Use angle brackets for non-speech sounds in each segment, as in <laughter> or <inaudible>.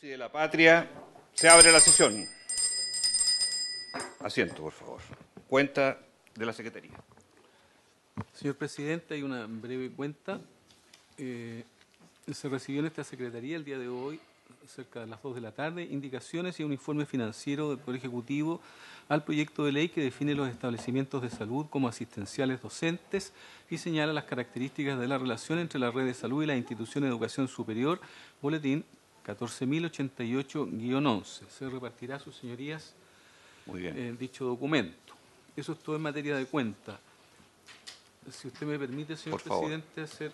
y de la patria, se abre la sesión. Asiento, por favor. Cuenta de la Secretaría. Señor presidente, hay una breve cuenta. Eh, se recibió en esta Secretaría el día de hoy, cerca de las 2 de la tarde, indicaciones y un informe financiero del Poder Ejecutivo al proyecto de ley que define los establecimientos de salud como asistenciales docentes y señala las características de la relación entre la red de salud y la institución de educación superior, boletín 14.088-11. Se repartirá, sus señorías, Muy bien. Eh, dicho documento. Eso es todo en materia de cuenta. Si usted me permite, señor presidente, hacer...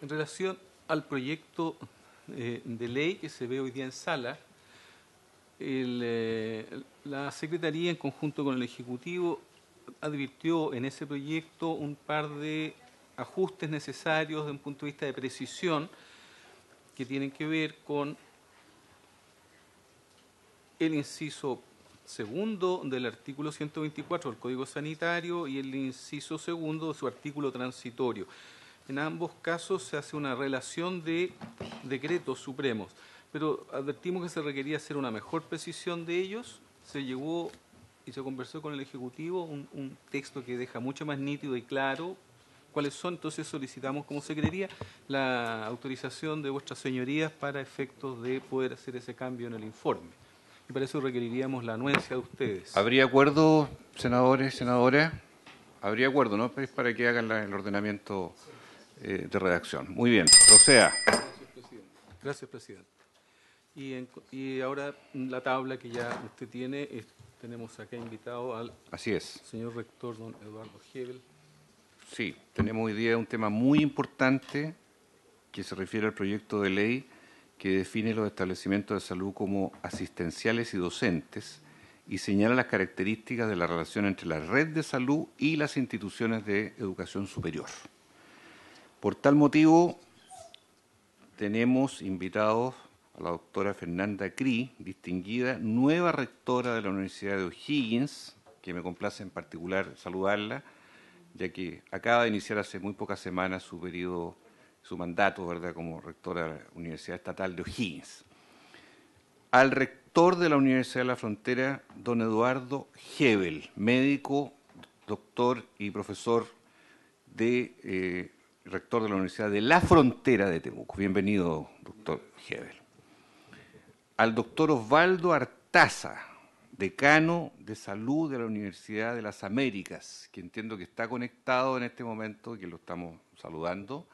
En relación al proyecto eh, de ley que se ve hoy día en sala, eh, la Secretaría, en conjunto con el Ejecutivo, advirtió en ese proyecto un par de ajustes necesarios ...de un punto de vista de precisión que tienen que ver con el inciso segundo del artículo 124 del Código Sanitario y el inciso segundo de su artículo transitorio. En ambos casos se hace una relación de decretos supremos, pero advertimos que se requería hacer una mejor precisión de ellos. Se llegó y se conversó con el Ejecutivo un, un texto que deja mucho más nítido y claro cuáles son. Entonces solicitamos como secretaría la autorización de vuestras señorías para efectos de poder hacer ese cambio en el informe. Y para eso requeriríamos la anuencia de ustedes. ¿Habría acuerdo, senadores, senadoras? Habría acuerdo, ¿no? Para que hagan el ordenamiento eh, de redacción. Muy bien, proceda. Gracias, presidente. Gracias, presidente. Y, ahora la tabla que ya usted tiene, tenemos acá invitado al señor rector don Eduardo Hebel. Sí, tenemos hoy día un tema muy importante que se refiere al proyecto de ley que define los establecimientos de salud como asistenciales y docentes y señala las características de la relación entre la red de salud y las instituciones de educación superior. Por tal motivo, tenemos invitados a la doctora Fernanda Cri, distinguida nueva rectora de la Universidad de O'Higgins, que me complace en particular saludarla, ya que acaba de iniciar hace muy pocas semanas su periodo, su mandato, ¿verdad?, como rector de la Universidad Estatal de O'Higgins. Al rector de la Universidad de la Frontera, don Eduardo Hebel, médico, doctor y profesor de eh, rector de la Universidad de la Frontera de Temuco. Bienvenido, doctor Hebel. Al doctor Osvaldo Artaza, decano de salud de la Universidad de las Américas, que entiendo que está conectado en este momento, que lo estamos saludando,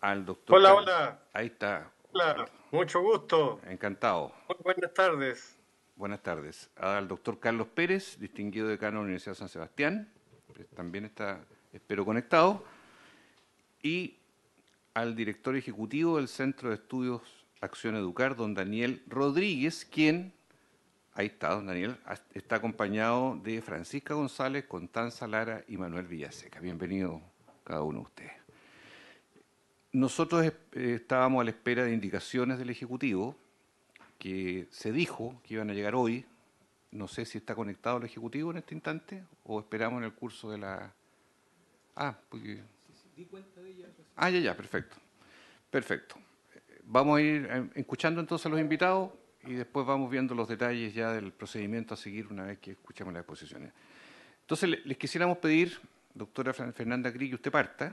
al doctor. Hola, hola. Ahí está. Hola, mucho gusto. Encantado. buenas tardes. Buenas tardes. Al doctor Carlos Pérez, distinguido decano de la Universidad de San Sebastián, pues, también está, espero, conectado. Y al director ejecutivo del Centro de Estudios Acción Educar, don Daniel Rodríguez, quien Ahí está, don Daniel. Ah, está acompañado de Francisca González, Constanza Lara y Manuel Villaseca. Bienvenido cada uno de ustedes. Nosotros eh, estábamos a la espera de indicaciones del Ejecutivo, que se dijo que iban a llegar hoy. No sé si está conectado el Ejecutivo en este instante o esperamos en el curso de la... Ah, porque... Ah, ya, ya, perfecto. Perfecto. Vamos a ir eh, escuchando entonces a los invitados y después vamos viendo los detalles ya del procedimiento a seguir una vez que escuchamos las exposiciones. Entonces, les quisiéramos pedir, doctora Fernanda Cri, que usted parta,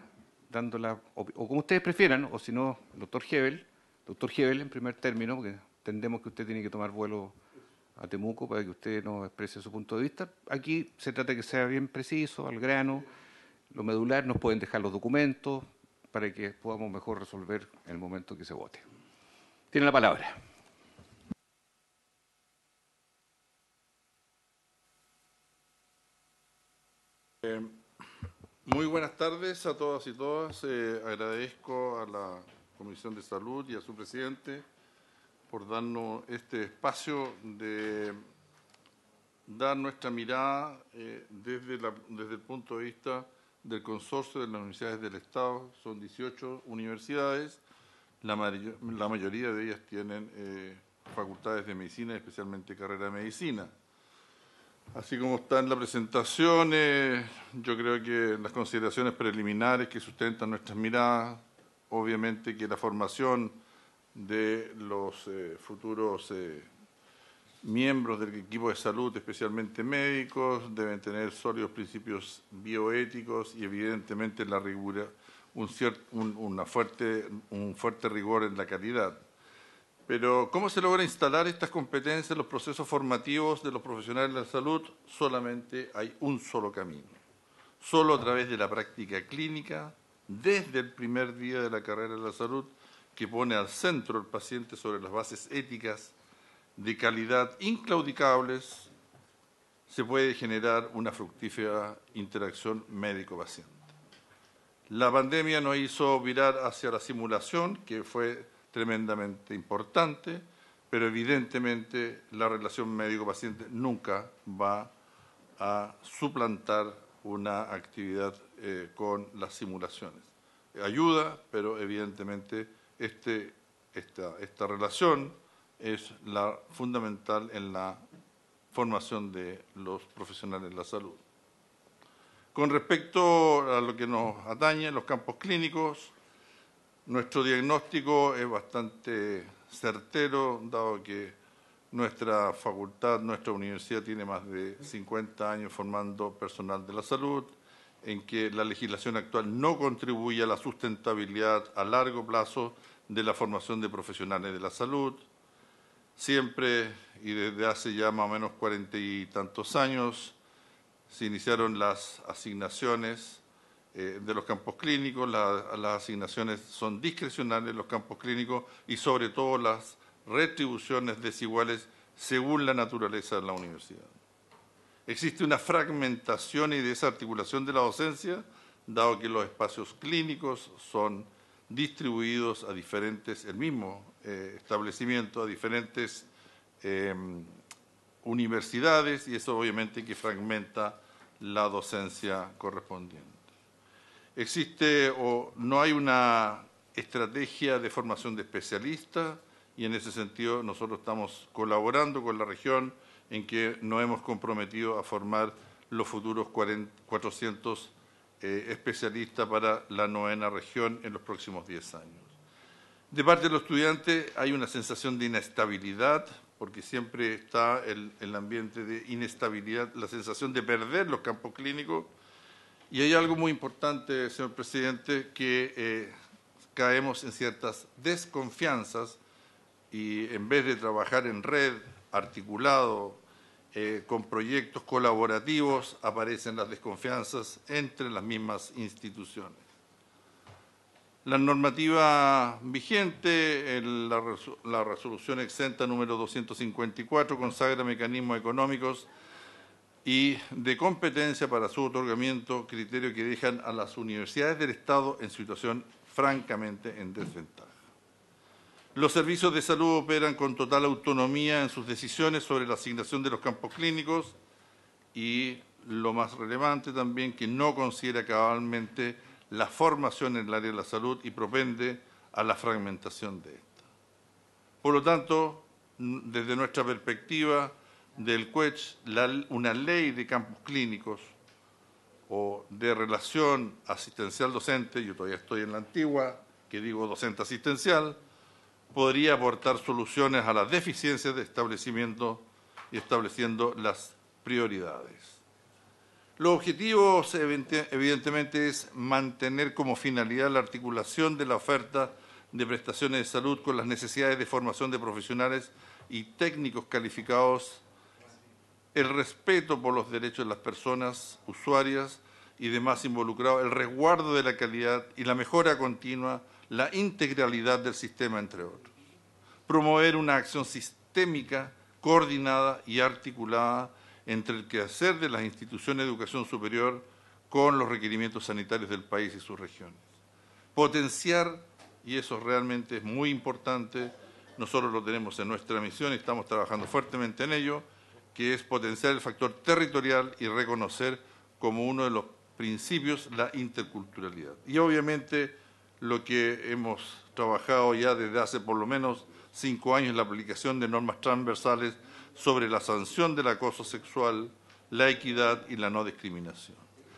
dándola, o, como ustedes prefieran, o si no, el doctor Hebel, doctor Hebel en primer término, porque entendemos que usted tiene que tomar vuelo a Temuco para que usted nos exprese su punto de vista. Aquí se trata de que sea bien preciso, al grano, lo medular, nos pueden dejar los documentos para que podamos mejor resolver en el momento que se vote. Tiene la palabra. Muy buenas tardes a todas y todas. Eh, agradezco a la Comisión de Salud y a su presidente por darnos este espacio de dar nuestra mirada eh, desde, desde el punto de vista del consorcio de las universidades del Estado. Son 18 universidades, la, mayoría de ellas tienen eh, facultades de medicina, especialmente carrera de medicina. Así como está en la presentación, yo creo que las consideraciones preliminares que sustentan nuestras miradas, obviamente que la formación de los eh, futuros eh, miembros del equipo de salud, especialmente médicos, deben tener sólidos principios bioéticos y evidentemente la rigura, un fuerte rigor en la calidad. Pero ¿cómo se logra instalar estas competencias en los procesos formativos de los profesionales de la salud? Solamente hay un solo camino, solo a través de la práctica clínica, desde el primer día de la carrera de la salud, que pone al centro el paciente sobre las bases éticas de calidad inclaudicables, se puede generar una fructífera interacción médico-paciente. La pandemia nos hizo virar hacia la simulación, que fue tremendamente importante, pero evidentemente la relación médico-paciente nunca va a suplantar una actividad eh, con las simulaciones. Ayuda, pero evidentemente este, esta, esta relación es la fundamental en la formación de los profesionales de la salud. Con respecto a lo que nos atañe, los campos clínicos, nuestro diagnóstico es bastante certero, dado que nuestra facultad, nuestra universidad tiene más de 50 años formando personal de la salud, en que la legislación actual no contribuye a la sustentabilidad a largo plazo de la formación de profesionales de la salud. Siempre y desde hace ya más o menos cuarenta y tantos años se iniciaron las asignaciones eh, de los campos clínicos, las asignaciones son discrecionales en los campos clínicos y sobre todo las retribuciones desiguales según la naturaleza de la universidad. Existe una fragmentación y desarticulación de la docencia, dado que los espacios clínicos son distribuidos a diferentes, el mismo eh, establecimiento, a diferentes em, universidades y eso obviamente que fragmenta la docencia correspondiente. Existe o no hay una estrategia de formación de especialistas y en ese sentido nosotros estamos colaborando con la región en que nos hemos comprometido a formar los futuros 400 eh, especialistas para la novena región en los próximos 10 años. De parte de los estudiantes hay una sensación de inestabilidad, porque siempre está el, el ambiente de inestabilidad, la sensación de perder los campos clínicos y hay algo muy importante, señor presidente, que eh, caemos en ciertas desconfianzas y en vez de trabajar en red, articulado, eh, con proyectos colaborativos, aparecen las desconfianzas entre las mismas instituciones. La normativa vigente, la, resolución exenta número 254, consagra mecanismos económicos y de competencia para su otorgamiento, criterio que dejan a las universidades del Estado en situación francamente en desventaja. Los servicios de salud operan con total autonomía en sus decisiones sobre la asignación de los campos clínicos y lo más relevante también que no considera cabalmente la formación en el área de la salud y propende a la fragmentación de esta. Por lo tanto, desde nuestra perspectiva, del CUECH una ley de campus clínicos o de relación asistencial docente, yo todavía estoy en la antigua, que digo docente asistencial, podría aportar soluciones a las deficiencias de establecimiento y estableciendo las prioridades. Los objetivos evidentemente es mantener como finalidad la articulación de la oferta de prestaciones de salud con las necesidades de formación de profesionales y técnicos calificados el respeto por los derechos de las personas usuarias y demás involucrados, el resguardo de la calidad y la mejora continua, la integralidad del sistema, entre otros. Promover una acción sistémica, coordinada y articulada entre el quehacer de las instituciones de educación superior con los requerimientos sanitarios del país y sus regiones. Potenciar, y eso realmente es muy importante, nosotros lo tenemos en nuestra misión y estamos trabajando fuertemente en ello, que es potenciar el factor territorial y reconocer como uno de los principios la interculturalidad. Y obviamente lo que hemos trabajado ya desde hace por lo menos cinco años, la aplicación de normas transversales sobre la sanción del acoso sexual, la equidad y la no discriminación.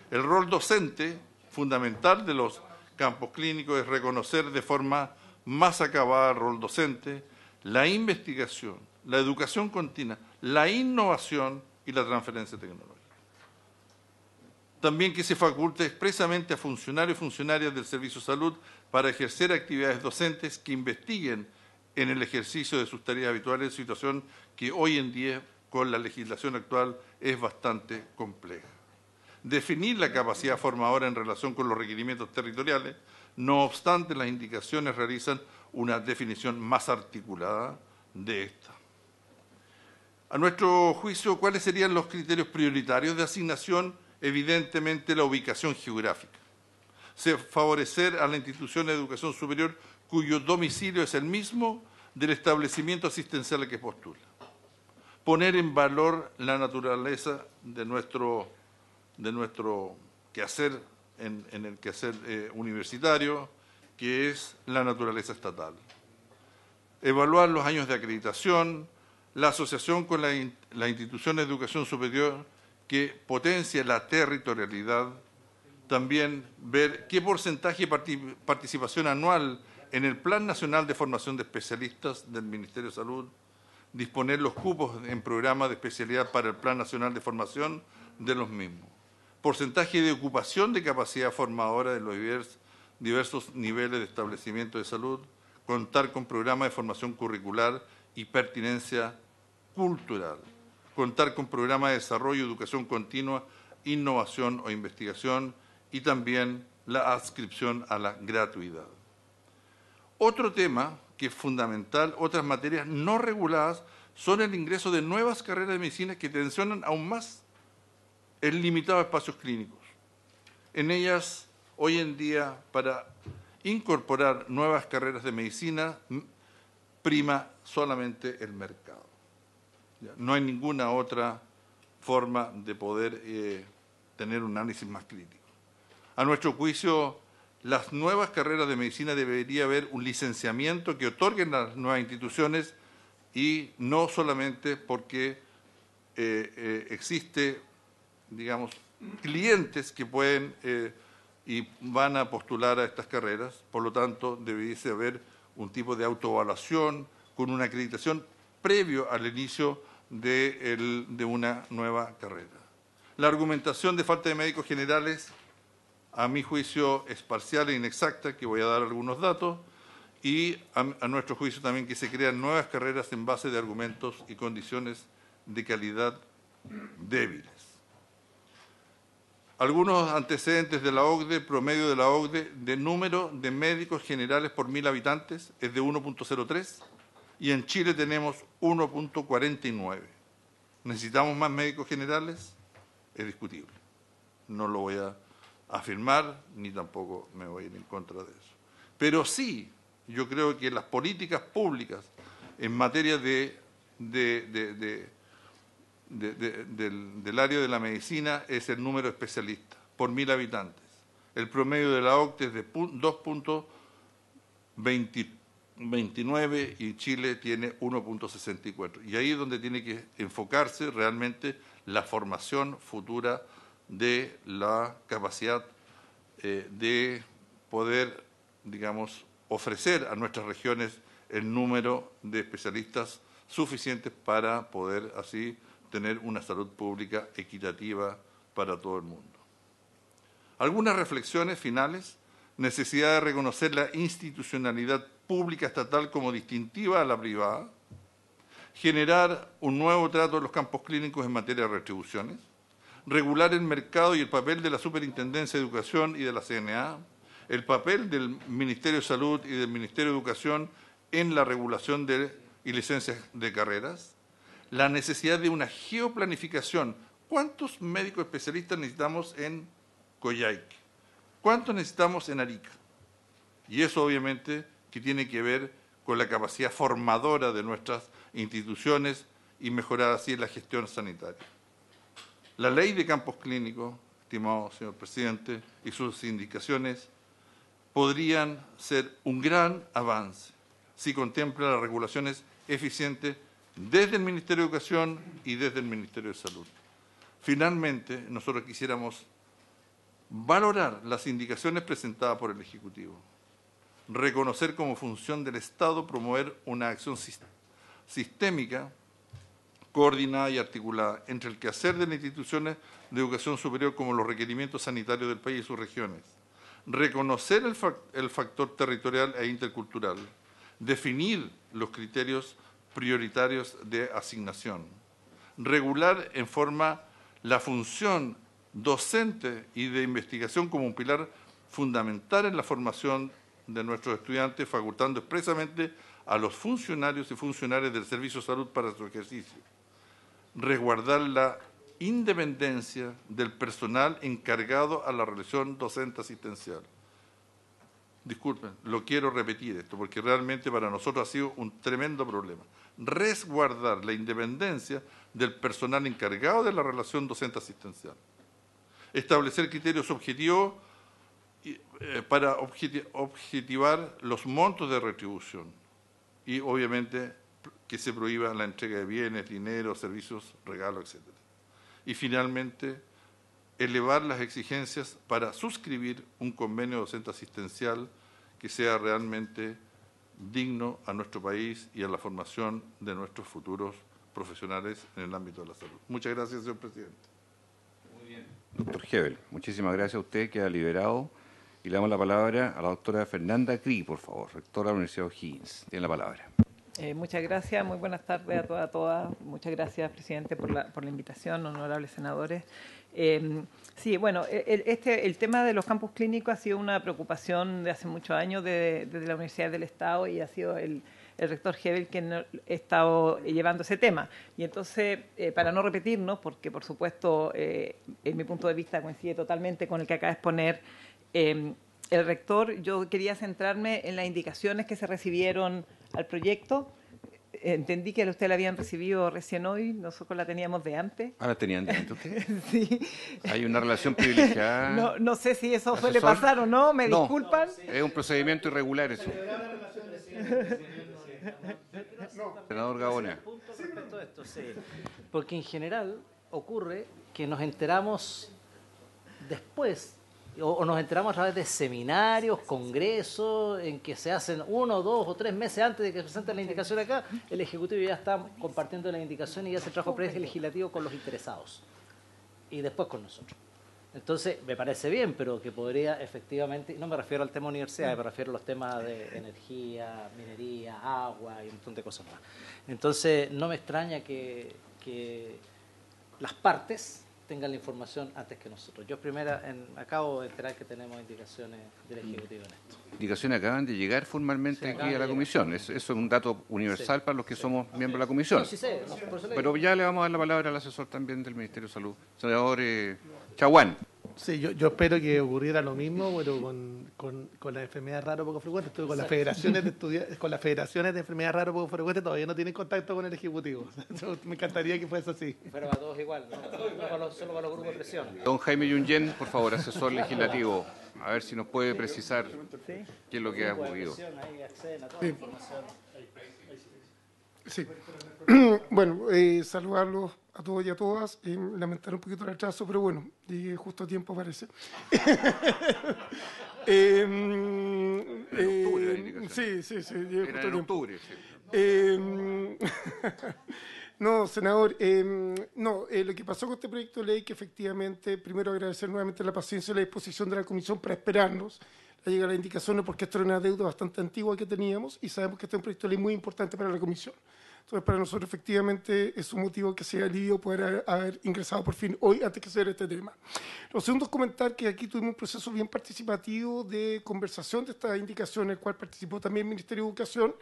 El rol docente fundamental de los campos clínicos es reconocer de forma más acabada el rol docente, la investigación, la educación continua, la innovación y la transferencia tecnológica. También que se faculte expresamente a funcionarios y funcionarias del Servicio de Salud para ejercer actividades docentes que investiguen en el ejercicio de sus tareas habituales, situación que hoy en día con la legislación actual es bastante compleja. Definir la capacidad formadora en relación con los requerimientos territoriales, no obstante las indicaciones realizan una definición más articulada de esta. A nuestro juicio, ¿cuáles serían los criterios prioritarios de asignación? Evidentemente, la ubicación geográfica. favorecer a la institución de educación superior cuyo domicilio es el mismo del establecimiento asistencial que postula. Poner en valor la naturaleza de nuestro, quehacer en, el quehacer eh, universitario, que es la naturaleza estatal. Evaluar los años de acreditación, la asociación con la, la, institución de educación superior que potencia la territorialidad, también ver qué porcentaje de participación anual en el Plan Nacional de Formación de Especialistas del Ministerio de Salud, disponer los cupos en programas de especialidad para el Plan Nacional de Formación de los mismos, porcentaje de ocupación de capacidad formadora de los diversos, diversos niveles de establecimiento de salud, contar con programas de formación curricular y pertinencia cultural. Contar con programas de desarrollo, educación continua, innovación o investigación y también la adscripción a la gratuidad. Otro tema que es fundamental, otras materias no reguladas, son el ingreso de nuevas carreras de medicina que tensionan aún más el limitado espacios clínicos. En ellas, hoy en día, para incorporar nuevas carreras de medicina, prima solamente el mercado. No hay ninguna otra forma de poder eh, tener un análisis más crítico. A nuestro juicio, las nuevas carreras de medicina debería haber un licenciamiento que otorguen las nuevas instituciones y no solamente porque existen eh, eh, existe, digamos, clientes que pueden y van a postular a estas carreras, por lo tanto debiese haber un tipo de autoevaluación con una acreditación previo al inicio de, una nueva carrera. La argumentación de falta de médicos generales, a mi juicio, es parcial e inexacta, que voy a dar algunos datos, y a, a nuestro juicio también que se crean nuevas carreras en base de argumentos y condiciones de calidad débiles. Algunos antecedentes de la OCDE, promedio de la OCDE, de número de médicos generales por mil habitantes es de 1.03 y en Chile tenemos 1.49. ¿Necesitamos más médicos generales? Es discutible. No lo voy a afirmar ni tampoco me voy a ir en contra de eso. Pero sí, yo creo que las políticas públicas en materia de, del, área de la medicina es el número especialista por mil habitantes. El promedio de la OCTE es de 2.23 29 y Chile tiene 1.64. Y ahí es donde tiene que enfocarse realmente la formación futura de la capacidad eh, de poder, digamos, ofrecer a nuestras regiones el número de especialistas suficientes para poder así tener una salud pública equitativa para todo el mundo. Algunas reflexiones finales, necesidad de reconocer la institucionalidad pública estatal como distintiva a la privada, generar un nuevo trato de los campos clínicos en materia de retribuciones, regular el mercado y el papel de la Superintendencia de Educación y de la CNA, el papel del Ministerio de Salud y del Ministerio de Educación en la regulación de, y licencias de carreras, la necesidad de una geoplanificación. ¿Cuántos médicos especialistas necesitamos en Coyhaique? ¿Cuántos necesitamos en Arica? Y eso obviamente que tiene que ver con la capacidad formadora de nuestras instituciones y mejorar así la gestión sanitaria. La ley de campos clínicos, estimado señor presidente, y sus indicaciones podrían ser un gran avance si contempla las regulaciones eficientes desde el Ministerio de Educación y desde el Ministerio de Salud. Finalmente, nosotros quisiéramos valorar las indicaciones presentadas por el Ejecutivo reconocer como función del Estado promover una acción sistémica, coordinada y articulada entre el quehacer de las instituciones de educación superior como los requerimientos sanitarios del país y sus regiones, reconocer el, el factor territorial e intercultural, definir los criterios prioritarios de asignación, regular en forma la función docente y de investigación como un pilar fundamental en la formación de nuestros estudiantes, facultando expresamente a los funcionarios y funcionarias del Servicio de Salud para su ejercicio. Resguardar la independencia del personal encargado a la relación docente-asistencial. Disculpen, lo quiero repetir esto, porque realmente para nosotros ha sido un tremendo problema. Resguardar la independencia del personal encargado de la relación docente-asistencial. Establecer criterios objetivos eh, para objetivar los montos de retribución y obviamente que se prohíba la entrega de bienes, dinero, servicios, regalos, etc. Y finalmente, elevar las exigencias para suscribir un convenio docente asistencial que sea realmente digno a nuestro país y a la formación de nuestros futuros profesionales en el ámbito de la salud. Muchas gracias, señor presidente. Muy bien. Doctor Hebel, muchísimas gracias a usted que ha liberado. Y le damos la palabra a la doctora Fernanda Cri, por favor, rectora de la Universidad O'Higgins. Tiene la palabra. Eh, muchas gracias, muy buenas tardes a todas, a todas. Muchas gracias, presidente, por la, invitación, honorables senadores. Eh, sí, bueno, el, e-, este, el tema de los campus clínicos ha sido una preocupación de hace muchos años desde la Universidad del Estado y ha sido el, rector Hebel quien ha estado llevando ese tema. Y entonces, eh, para no repetirnos, porque por supuesto, en mi punto de vista coincide totalmente con el que acaba de exponer Em, el rector, yo quería centrarme en las indicaciones que se recibieron al proyecto. Entendí que usted la habían recibido recién hoy, nosotros la teníamos de antes. Ah, la tenían de antes <laughs> sí. Hay una relación privilegiada. <laughs> No, sé si eso suele pasar o no, me disculpan. Es un procedimiento irregular eso. Senador Gabona. Porque en general ocurre que nos enteramos después o, nos enteramos a través de seminarios, congresos, en que se hacen uno, dos o tres meses antes de que se presente la indicación acá, el Ejecutivo ya está compartiendo la indicación y ya se trajo precio legislativo con los interesados y después con nosotros. Entonces, me parece bien, pero que podría efectivamente, no me refiero al tema universidad, me refiero a los temas de energía, minería, agua y un montón de cosas más. Entonces, no me extraña que las partes tengan la información antes que nosotros. Yo primero acabo de enterar que tenemos indicaciones del mm. Ejecutivo en esto. Indicaciones acaban de llegar formalmente aquí a la comisión. Eso es un dato universal para los que somos miembros de la comisión. Pero ya le vamos a dar la palabra al asesor también del Ministerio de Salud, senador Chahuán. Eh, Chaguán. Sí, yo, yo, espero que ocurriera lo mismo, pero con, con, con las enfermedades raras poco frecuentes. Con las, federaciones de <laughs> con las federaciones de enfermedades raras poco frecuentes todavía no tienen contacto con el Ejecutivo. <laughs> Me encantaría que fuese así. Pero a todos igual, solo para los grupos de presión. Don Jaime Yungen, por favor, asesor legislativo. A ver si nos puede precisar qué es lo que ha ocurrido. Sí. Sí. <clears throat> Bueno, eh, saludarlos a todos y a todas. Eh, lamentar un poquito el retraso, pero bueno, eh, justo a tiempo, parece. <laughs> Em, en octubre, sí, sí, sí, en octubre, em, <laughs> no, senador, em, no, lo que pasó con este proyecto de ley, que efectivamente, primero agradecer nuevamente la paciencia y la disposición de la Comisión para esperarnos ha llegar la las indicaciones, porque esto era una deuda bastante antigua que teníamos y sabemos que este es un proyecto de ley muy importante para la Comisión. Entonces, para nosotros efectivamente es un motivo que sea alivio poder haber ingresado por fin hoy antes que hacer este tema. Lo segundo es comentar que aquí tuvimos un proceso bien participativo de conversación de esta indicación, en el cual participó también el Ministerio de Educación.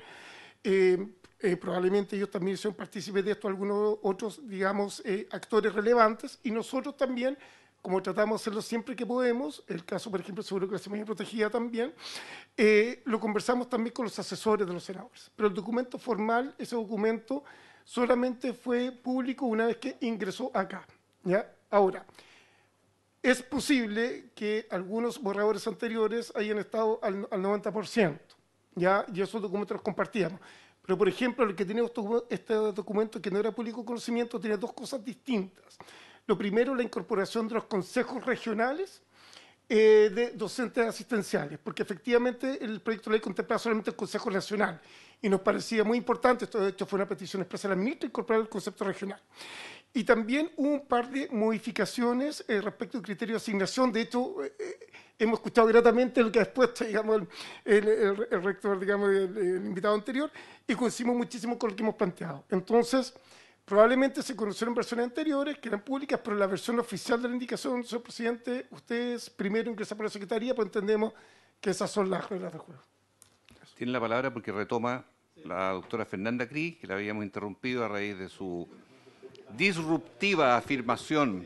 Eh, eh, probablemente ellos también son partícipes de esto, algunos otros, digamos, eh, actores relevantes, y nosotros también como tratamos de hacerlo siempre que podemos, el caso, por ejemplo, seguro que se Semilla protegida también, eh, lo conversamos también con los asesores de los senadores. Pero el documento formal, ese documento, solamente fue público una vez que ingresó acá. ¿ya? Ahora, es posible que algunos borradores anteriores hayan estado al, al 90%, ¿ya? y esos documentos los compartíamos. Pero, por ejemplo, el que tiene este, este documento que no era público conocimiento tenía dos cosas distintas. Lo primero, la incorporación de los consejos regionales eh, de docentes asistenciales, porque efectivamente el proyecto de ley contemplaba solamente el Consejo Nacional y nos parecía muy importante, esto de hecho fue una petición expresa de la ministra, incorporar el concepto regional. Y también un par de modificaciones eh, respecto al criterio de asignación, de hecho... Eh, hemos escuchado gratamente lo que ha expuesto <laughs> digamos, el, rector, digamos, el, el, invitado anterior, y coincidimos muchísimo con lo que hemos planteado. Entonces, Probablemente se conocieron versiones anteriores que eran públicas, pero la versión oficial de la indicación, señor presidente, ustedes primero ingresan por la Secretaría, pues entendemos que esas son las reglas de juego. Tiene la palabra porque retoma la doctora Fernanda Cris, que la habíamos interrumpido a raíz de su disruptiva afirmación.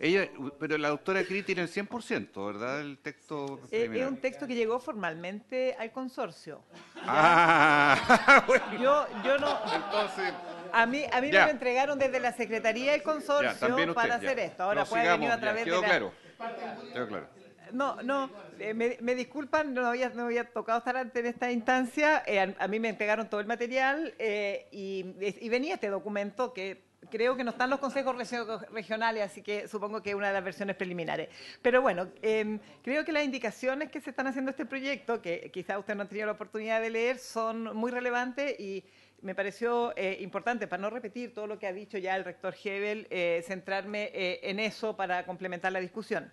Ella, pero la doctora Cris tiene el 100%, ¿verdad? El texto. Eh, es un texto que llegó formalmente al consorcio. Ah, <laughs> yo, yo no. Entonces. A mí, mí me lo entregaron desde la Secretaría del Consorcio para hacer esto. Ahora puede venir a través de la... claro. claro. No, no, eh, me, disculpan, no había, no había tocado estar ante en esta instancia. Eh, a, mí me entregaron todo el material eh, y, venía este documento que creo que no están los consejos regionales, así que supongo que es una de las versiones preliminares. Pero bueno, em, creo que las indicaciones que se están haciendo este proyecto, que quizás usted no ha tenido la oportunidad de leer, son muy relevantes y me pareció eh, importante, para no repetir todo lo que ha dicho ya el rector Hebel, eh, centrarme eh, en eso para complementar la discusión.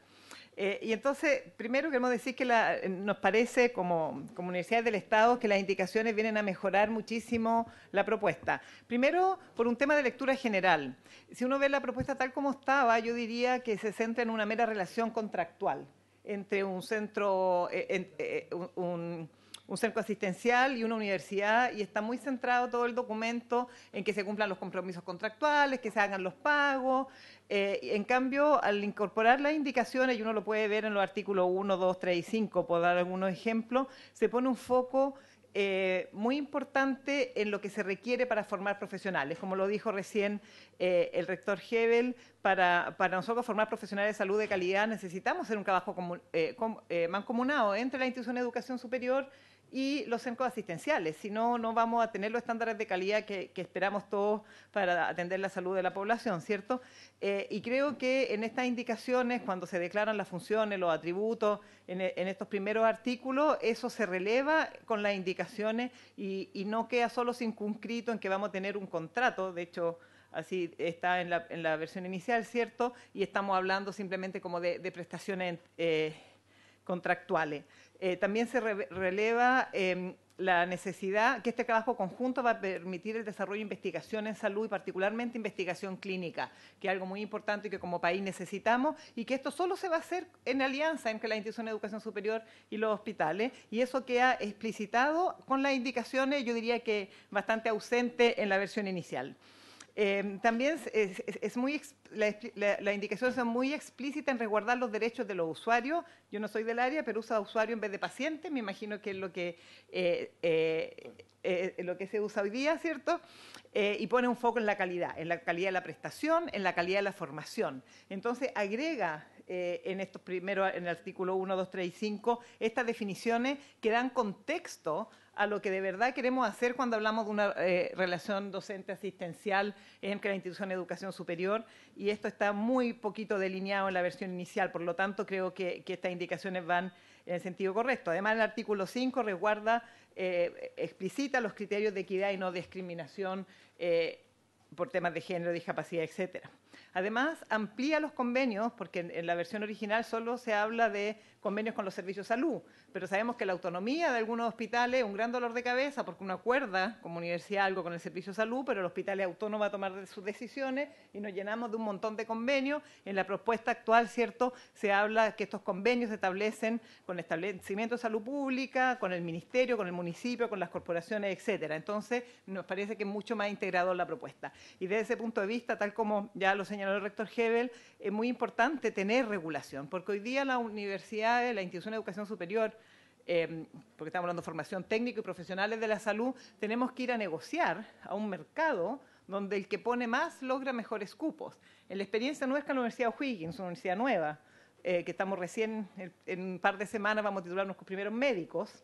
y entonces, primero queremos decir que nos parece, como, Universidad del Estado, que las indicaciones vienen a mejorar muchísimo la propuesta. Primero, por un tema de lectura general. Si uno ve la propuesta tal como estaba, yo diría que se centra en una mera relación contractual entre un centro, un un centro asistencial y una universidad y está muy centrado todo el documento en que se cumplan los compromisos contractuales, que se hagan los pagos. Eh, en cambio, al incorporar las indicaciones, y uno lo puede ver en los artículos 1, 2, 3 y 5, por dar algunos ejemplos, se pone un foco eh, muy importante en lo que se requiere para formar profesionales. Como lo dijo recién eh, el rector Hebel, para, para, nosotros formar profesionales de salud de calidad necesitamos hacer un trabajo mancomunado entre la institución de educación superior y los centros asistenciales, si no, no vamos a tener los estándares de calidad que, esperamos todos para atender la salud de la población, ¿cierto? Eh, y creo que en estas indicaciones, cuando se declaran las funciones, los atributos, en, estos primeros artículos, eso se releva con las indicaciones y, no queda solo circunscrito en que vamos a tener un contrato, de hecho así está en la, versión inicial, ¿cierto? Y estamos hablando simplemente como de, prestaciones eh, contractuales. Eh, también se releva em, la necesidad que este trabajo conjunto va a permitir el desarrollo de investigación en salud y particularmente investigación clínica, que es algo muy importante y que como país necesitamos, y que esto solo se va a hacer en alianza entre la institución de educación superior y los hospitales, y eso queda explicitado con las indicaciones, yo diría que bastante ausente en la versión inicial. Em, también es, es, muy, la, indicación es muy explícita en resguardar los derechos de los usuarios. Yo no soy del área, pero usa usuario en vez de paciente. Me imagino que es lo que, eh, eh, eh, lo que se usa hoy día, ¿cierto? y pone un foco en la calidad, en la calidad de la prestación, en la calidad de la formación. Entonces agrega eh, en estos primeros, en el artículo 1, 2, 3 y 5, estas definiciones que dan contexto a lo que de verdad queremos hacer cuando hablamos de una eh, relación docente-asistencial entre la institución de educación superior y esto está muy poquito delineado en la versión inicial, por lo tanto creo que, estas indicaciones van en el sentido correcto. Además, el artículo 5 resguarda, eh, explicita los criterios de equidad y no discriminación eh, por temas de género, discapacidad, etcétera. Además, amplía los convenios, porque en, la versión original solo se habla de convenios con los servicios de salud, pero sabemos que la autonomía de algunos hospitales es un gran dolor de cabeza porque uno acuerda como universidad algo con el servicio de salud, pero el hospital es autónomo a tomar sus decisiones y nos llenamos de un montón de convenios. En la propuesta actual, ¿cierto?, se habla que estos convenios se establecen con el establecimiento de salud pública, con el ministerio, con el municipio, con las corporaciones, etcétera. Entonces, nos parece que es mucho más integrado la propuesta. Y desde ese punto de vista, tal como ya lo señaló el rector Hebel, es muy importante tener regulación, porque hoy día la universidad de la institución de educación superior, em, porque estamos hablando de formación técnica y profesionales de la salud, tenemos que ir a negociar a un mercado donde el que pone más logra mejores cupos. En la experiencia nuestra en la Universidad O'Higgins, una universidad nueva, eh, que estamos recién, en un par de semanas vamos a titular nuestros primeros médicos,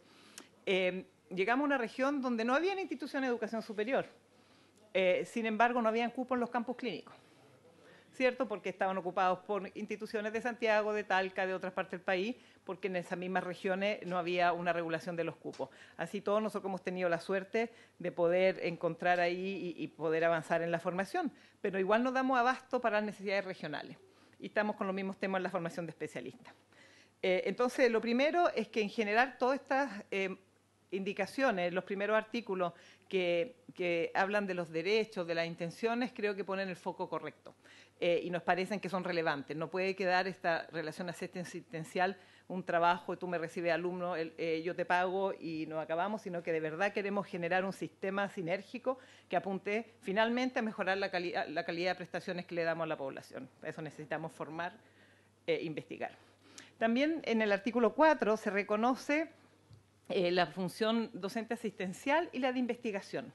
em, llegamos a una región donde no había institución de educación superior. Eh, sin embargo, no había cupos en los campos clínicos. ¿cierto? Porque estaban ocupados por instituciones de Santiago, de Talca, de otras partes del país, porque en esas mismas regiones no había una regulación de los cupos. Así todos nosotros hemos tenido la suerte de poder encontrar ahí y, poder avanzar en la formación, pero igual nos damos abasto para las necesidades regionales y estamos con los mismos temas en la formación de especialistas. Eh, entonces, lo primero es que en general todas estas... Eh, indicaciones, los primeros artículos que, hablan de los derechos, de las intenciones, creo que ponen el foco correcto. Eh, y nos parecen que son relevantes. No puede quedar esta relación asistencial un trabajo, tú me recibes alumno, eh, yo te pago y no acabamos, sino que de verdad queremos generar un sistema sinérgico que apunte finalmente a mejorar la, la calidad de prestaciones que le damos a la población. Para eso necesitamos formar e investigar. También en el artículo 4 se reconoce la función docente asistencial y la de investigación.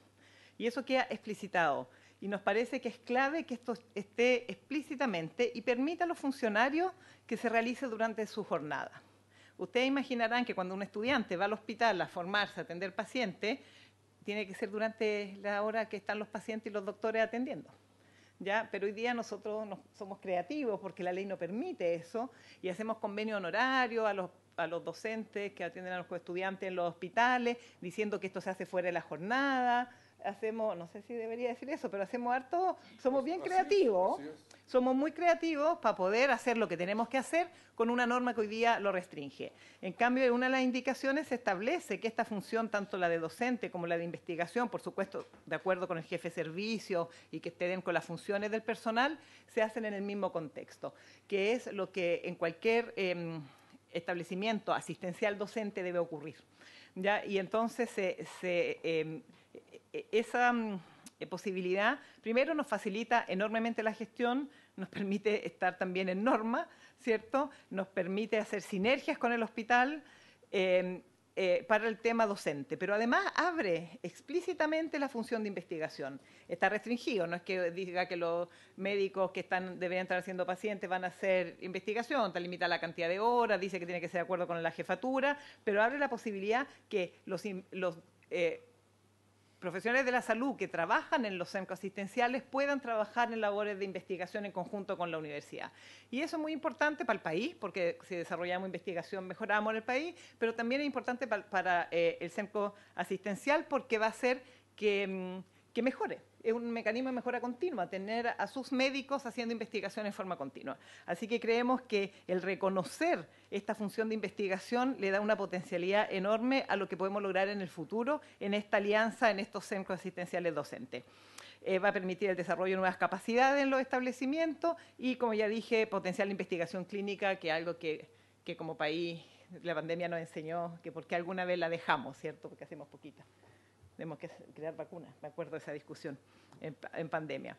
Y eso queda explicitado y nos parece que es clave que esto esté explícitamente y permita a los funcionarios que se realice durante su jornada. Ustedes imaginarán que cuando un estudiante va al hospital a formarse, a atender pacientes, tiene que ser durante la hora que están los pacientes y los doctores atendiendo. ¿Ya? Pero hoy día nosotros somos creativos porque la ley no permite eso y hacemos convenio honorario a los, a los docentes que atienden a los estudiantes en los hospitales, diciendo que esto se hace fuera de la jornada, hacemos, no sé si debería decir eso, pero hacemos harto, somos bien creativos, somos muy creativos para poder hacer lo que tenemos que hacer con una norma que hoy día lo restringe. En cambio, una de las indicaciones se establece que esta función, tanto la de docente como la de investigación, por supuesto, de acuerdo con el jefe de servicio y que estén con las funciones del personal, se hacen en el mismo contexto, que es lo que en cualquier em, establecimiento asistencial docente debe ocurrir. ¿ya? Y entonces se... Em, e-, e-, esa mm, eh, posibilidad, primero nos facilita enormemente la gestión, nos permite estar también en norma, ¿cierto? Nos permite hacer sinergias con el hospital em, eh, para el tema docente, pero además abre explícitamente la función de investigación. Está restringido, no es que diga que los médicos que están, deberían estar haciendo pacientes van a hacer investigación, te limita la cantidad de horas, dice que tiene que ser de acuerdo con la jefatura, pero abre la posibilidad que los... Eh, profesionales de la salud que trabajan en los centros asistenciales puedan trabajar en labores de investigación en conjunto con la universidad. Y eso es muy importante para el país, porque si desarrollamos investigación mejoramos el país, pero también es importante para, eh, el centro asistencial porque va a hacer que mm, mejore es un mecanismo de mejora continua, tener a sus médicos haciendo investigación en forma continua. Así que creemos que el reconocer esta función de investigación le da una potencialidad enorme a lo que podemos lograr en el futuro en esta alianza, en estos centros asistenciales docentes. Eh, va a permitir el desarrollo de nuevas capacidades en los establecimientos y, como ya dije, potencial de investigación clínica, que es algo que, que como país la pandemia nos enseñó que porque alguna vez la dejamos, ¿cierto? Porque hacemos poquita tenemos que crear vacunas, me acuerdo de esa discusión en, pandemia.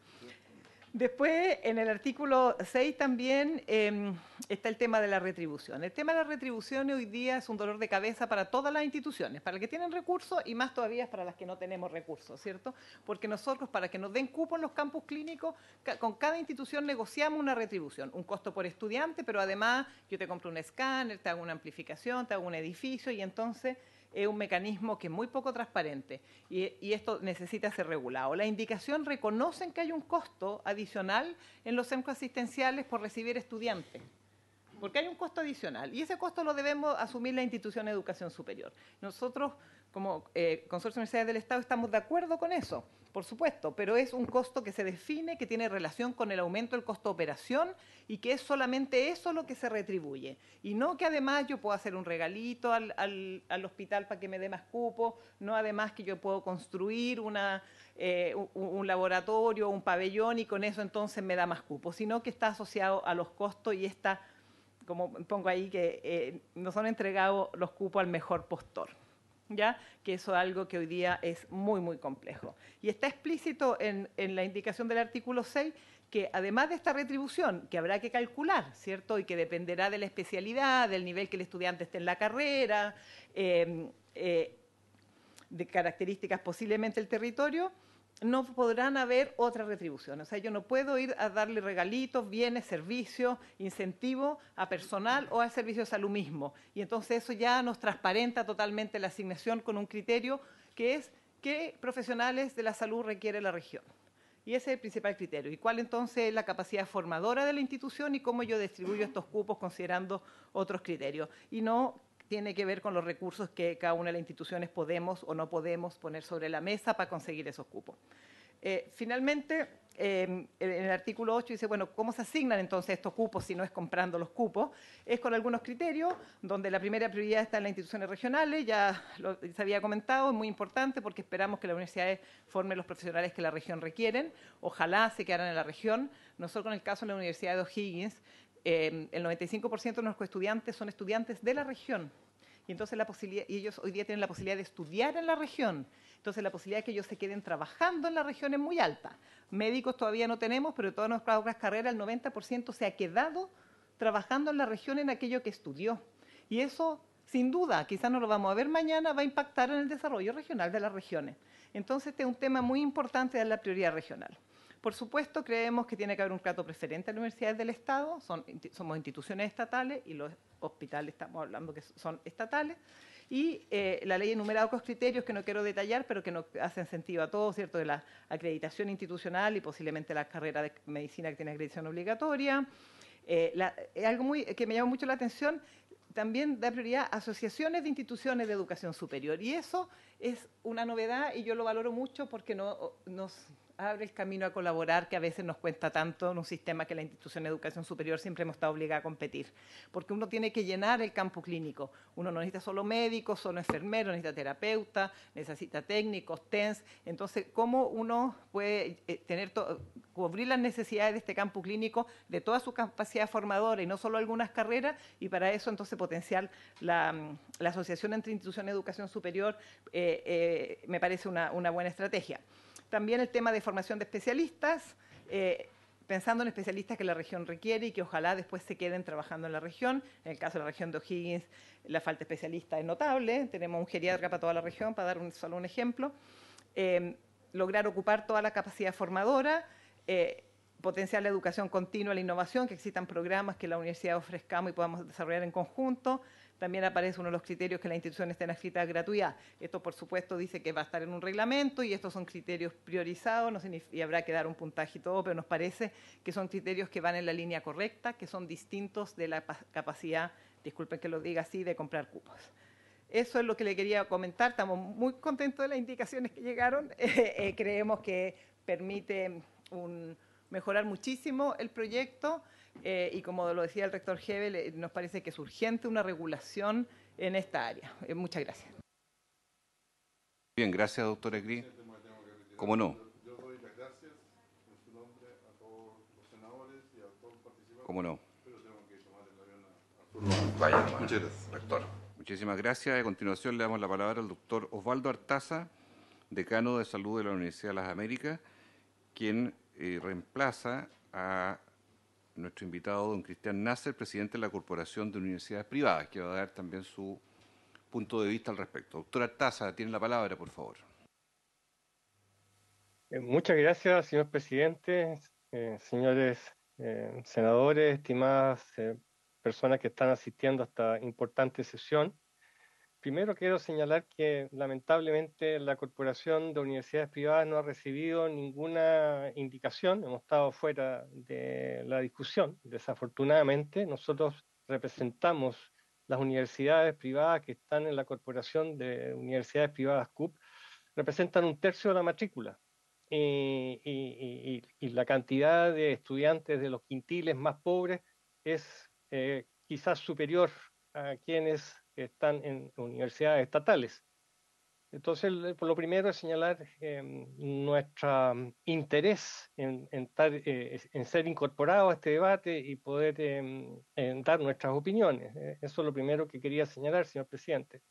Después, en el artículo 6 también em, está el tema de la retribución. El tema de la retribución hoy día es un dolor de cabeza para todas las instituciones, para las que tienen recursos y más todavía para las que no tenemos recursos, ¿cierto? Porque nosotros, para que nos den cupo en los campus clínicos, con cada institución negociamos una retribución, un costo por estudiante, pero además yo te compro un escáner, te hago una amplificación, te hago un edificio y entonces es un mecanismo que es muy poco transparente y, esto necesita ser regulado. La indicación reconocen que hay un costo adicional en los centros asistenciales por recibir estudiantes. Porque hay un costo adicional y ese costo lo debemos asumir la institución de educación superior. Nosotros, como eh, Consorcio de Universidades del Estado, estamos de acuerdo con eso por supuesto, pero es un costo que se define, que tiene relación con el aumento del costo de operación y que es solamente eso lo que se retribuye. Y no que además yo pueda hacer un regalito al, hospital para que me dé más cupo, no además que yo puedo construir eh, un, laboratorio, un pabellón y con eso entonces me da más cupo, sino que está asociado a los costos y está, como pongo ahí, que eh, nos han entregado los cupos al mejor postor. ¿ya? que eso es algo que hoy día es muy, muy complejo. Y está explícito en, la indicación del artículo 6 que además de esta retribución, que habrá que calcular, ¿cierto? Y que dependerá de la especialidad, del nivel que el estudiante esté en la carrera, eh, eh, de características posiblemente del territorio, no podrán haber otras retribuciones. O sea, yo no puedo ir a darle regalitos, bienes, servicios, incentivos a personal o al servicio de salud mismo. Y entonces eso ya nos transparenta totalmente la asignación con un criterio que es qué profesionales de la salud requiere la región. Y ese es el principal criterio. ¿Y cuál entonces es la capacidad formadora de la institución y cómo yo distribuyo estos cupos considerando otros criterios? Y no tiene que ver con los recursos que cada una de las instituciones podemos o no podemos poner sobre la mesa para conseguir esos cupos. Eh, finalmente, em, en el artículo 8 dice, bueno, ¿cómo se asignan entonces estos cupos si no es comprando los cupos? Es con algunos criterios, donde la primera prioridad está en las instituciones regionales, ya lo, se había comentado, es muy importante porque esperamos que las universidades formen los profesionales que la región requieren, ojalá se quedaran en la región. solo en el caso de la Universidad de O'Higgins Em, el 95% de nuestros estudiantes son estudiantes de la región. Y entonces ellos hoy día tienen la posibilidad de estudiar en la región. Entonces la posibilidad de que ellos se queden trabajando en la región es muy alta. Médicos todavía no tenemos, pero todas nuestras otras carreras, el 90% se ha quedado trabajando en la región en aquello que estudió. Y eso, sin duda, quizás no lo vamos a ver mañana, va a impactar en el desarrollo regional de las regiones. Entonces este es un tema muy importante de la prioridad regional. Por supuesto, creemos que tiene que haber un trato preferente a las universidades del Estado, somos instituciones estatales y los hospitales estamos hablando que son estatales, y eh, la ley enumera otros criterios que no quiero detallar, pero que nos hacen sentido a todos, ¿cierto?, de la acreditación institucional y posiblemente la carrera de medicina que tiene acreditación obligatoria. Eh, es algo muy, que me llama mucho la atención, también da prioridad a asociaciones de instituciones de educación superior, y eso es una novedad y yo lo valoro mucho porque no, nos abre el camino a colaborar que a veces nos cuesta tanto en un sistema que la institución de educación superior siempre hemos estado obligada a competir. Porque uno tiene que llenar el campo clínico. Uno no necesita solo médicos, solo enfermeros, necesita terapeuta, necesita técnicos, TENS. Entonces, ¿cómo uno puede eh, tener cubrir las necesidades de este campo clínico, de toda su capacidad formadora y no solo algunas carreras? Y para eso, entonces, potenciar la mm, la asociación entre instituciones de educación superior eh, eh, me parece una, buena estrategia. También el tema de formación de especialistas eh, pensando en especialistas que la región requiere y que ojalá después se queden trabajando en la región. En el caso de la región de O'Higgins, la falta de especialistas es notable. Tenemos un geriatra para toda la región, para dar solo un ejemplo. lograr ocupar toda la capacidad formadora, potenciar la educación continua, la innovación, que existan programas que la universidad ofrezcamos y podamos desarrollar en conjunto. También aparece uno de los criterios que la institución esté en escrita gratuidad. Esto, por supuesto, dice que va a estar en un reglamento y estos son criterios priorizados y habrá que dar un puntaje y todo, pero nos parece que son criterios que van en la línea correcta, que son distintos de la capacidad, disculpen que lo diga así, de comprar cupos. Eso es lo que le quería comentar. Estamos muy contentos de las indicaciones que llegaron. <laughs> Eh, eh, creemos que permite mm, mejorar muchísimo el proyecto. Eh, y como lo decía el rector Hebel, eh, nos parece que es urgente una regulación en esta área. Eh, muchas gracias. Bien, gracias, doctor Gris. ¿Cómo no? Yo doy las gracias en su nombre a todos los senadores y a todos los participantes. ¿Cómo no? Vaya, muchas gracias. Rector. Muchísimas gracias. A continuación le damos la palabra al doctor Osvaldo Artaza, decano de salud de la Universidad de las Américas, quien reemplaza a nuestro invitado, don Cristian Nasser, presidente de la Corporación de Universidades Privadas, que va a dar también su punto de vista al respecto. Doctora Taza, tiene la palabra, por favor. Eh, muchas gracias, señor presidente, eh, señores eh, senadores, estimadas personas que están asistiendo a esta importante sesión. Primero quiero señalar que lamentablemente la Corporación de Universidades Privadas no ha recibido ninguna indicación, hemos estado fuera de la discusión. Desafortunadamente, nosotros representamos las universidades privadas que están en la Corporación de Universidades Privadas CUP, representan un tercio de la matrícula. Y, la cantidad de estudiantes de los quintiles más pobres es eh, quizás superior a quienes están en universidades estatales. Entonces, lo primero es señalar em, nuestro mm, interés en, eh, en, ser incorporado a este debate y poder em, dar nuestras opiniones. Eh, eso es lo primero que quería señalar, señor presidente.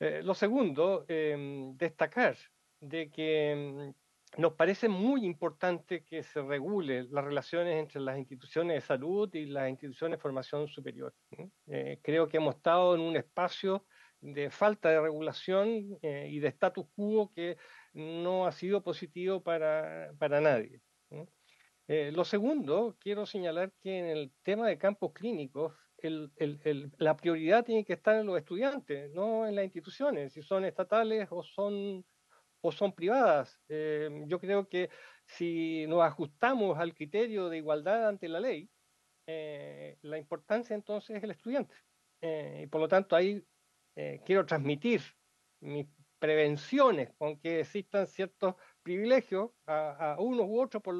Eh, lo segundo, em, destacar de que nos parece muy importante que se regule las relaciones entre las instituciones de salud y las instituciones de formación superior. Eh, creo que hemos estado en un espacio de falta de regulación eh, y de status quo que no ha sido positivo para, nadie. Eh, lo segundo, quiero señalar que en el tema de campos clínicos, la prioridad tiene que estar en los estudiantes, no en las instituciones, si son estatales o son o son privadas. Eh, yo creo que si nos ajustamos al criterio de igualdad ante la ley, eh, la importancia entonces es el estudiante. Eh, y por lo tanto ahí quiero transmitir mis prevenciones con que existan ciertos privilegios a, unos u otros por,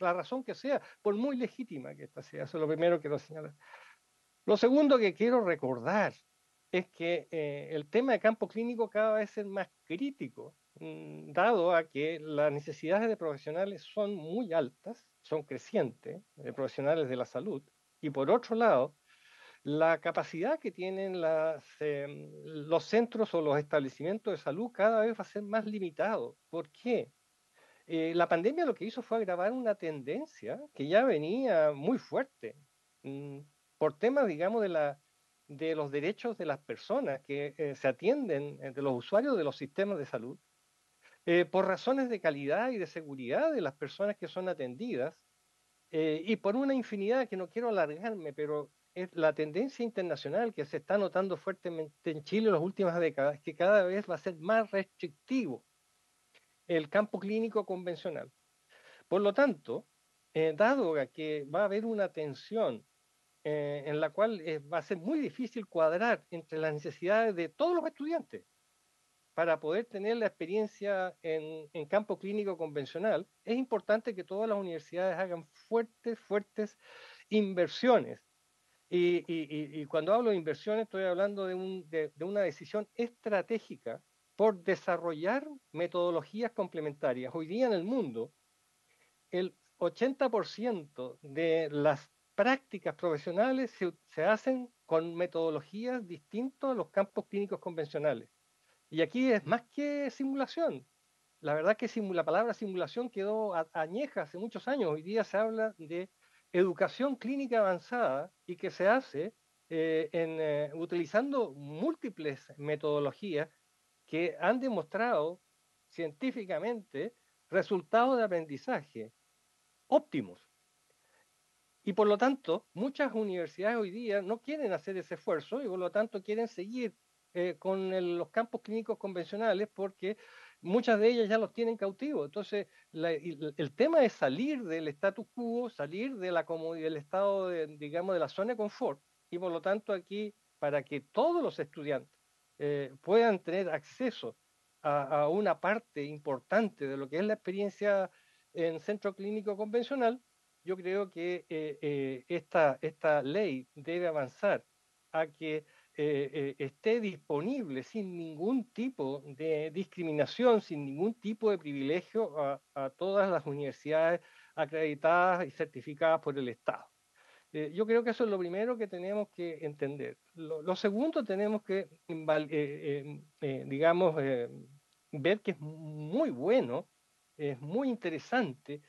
la razón que sea, por muy legítima que esta sea. Eso es lo primero que quiero señalar. Lo segundo que quiero recordar es que el tema de campo clínico cada vez es más crítico Mm, dado a que las necesidades de profesionales son muy altas, son crecientes, de eh, profesionales de la salud, y por otro lado, la capacidad que tienen em, los centros o los establecimientos de salud cada vez va a ser más limitado. ¿Por qué? Eh, la pandemia lo que hizo fue agravar una tendencia que ya venía muy fuerte mm, por temas, digamos, de, los derechos de las personas que eh, se atienden, de los usuarios de los sistemas de salud, eh, por razones de calidad y de seguridad de las personas que son atendidas, eh, y por una infinidad que no quiero alargarme, pero es la tendencia internacional que se está notando fuertemente en Chile en las últimas décadas, que cada vez va a ser más restrictivo el campo clínico convencional. Por lo tanto, eh, dado que va a haber una tensión en la cual va a ser muy difícil cuadrar entre las necesidades de todos los estudiantes, para poder tener la experiencia en, campo clínico convencional, es importante que todas las universidades hagan fuertes, fuertes inversiones. Y, cuando hablo de inversiones, estoy hablando de, una decisión estratégica por desarrollar metodologías complementarias. Hoy día en el mundo, el 80% de las prácticas profesionales se hacen con metodologías distintas a los campos clínicos convencionales. Y aquí es más que simulación. La verdad que la palabra simulación quedó añeja hace muchos años. Hoy día se habla de educación clínica avanzada y que se hace eh, eh, utilizando múltiples metodologías que han demostrado científicamente resultados de aprendizaje óptimos. Y por lo tanto, muchas universidades hoy día no quieren hacer ese esfuerzo y por lo tanto quieren seguir eh, con los campos clínicos convencionales porque muchas de ellas ya los tienen cautivos. Entonces, el, tema es salir del status quo, salir de la del estado, de, digamos, de la zona de confort. Y por lo tanto, aquí, para que todos los estudiantes eh, puedan tener acceso a, una parte importante de lo que es la experiencia en centro clínico convencional, yo creo que eh, esta, esta ley debe avanzar a que eh, eh, esté disponible sin ningún tipo de discriminación, sin ningún tipo de privilegio a, todas las universidades acreditadas y certificadas por el Estado. Eh, yo creo que eso es lo primero que tenemos que entender. Lo, segundo, tenemos que, em, digamos, ver que es muy bueno, es muy interesante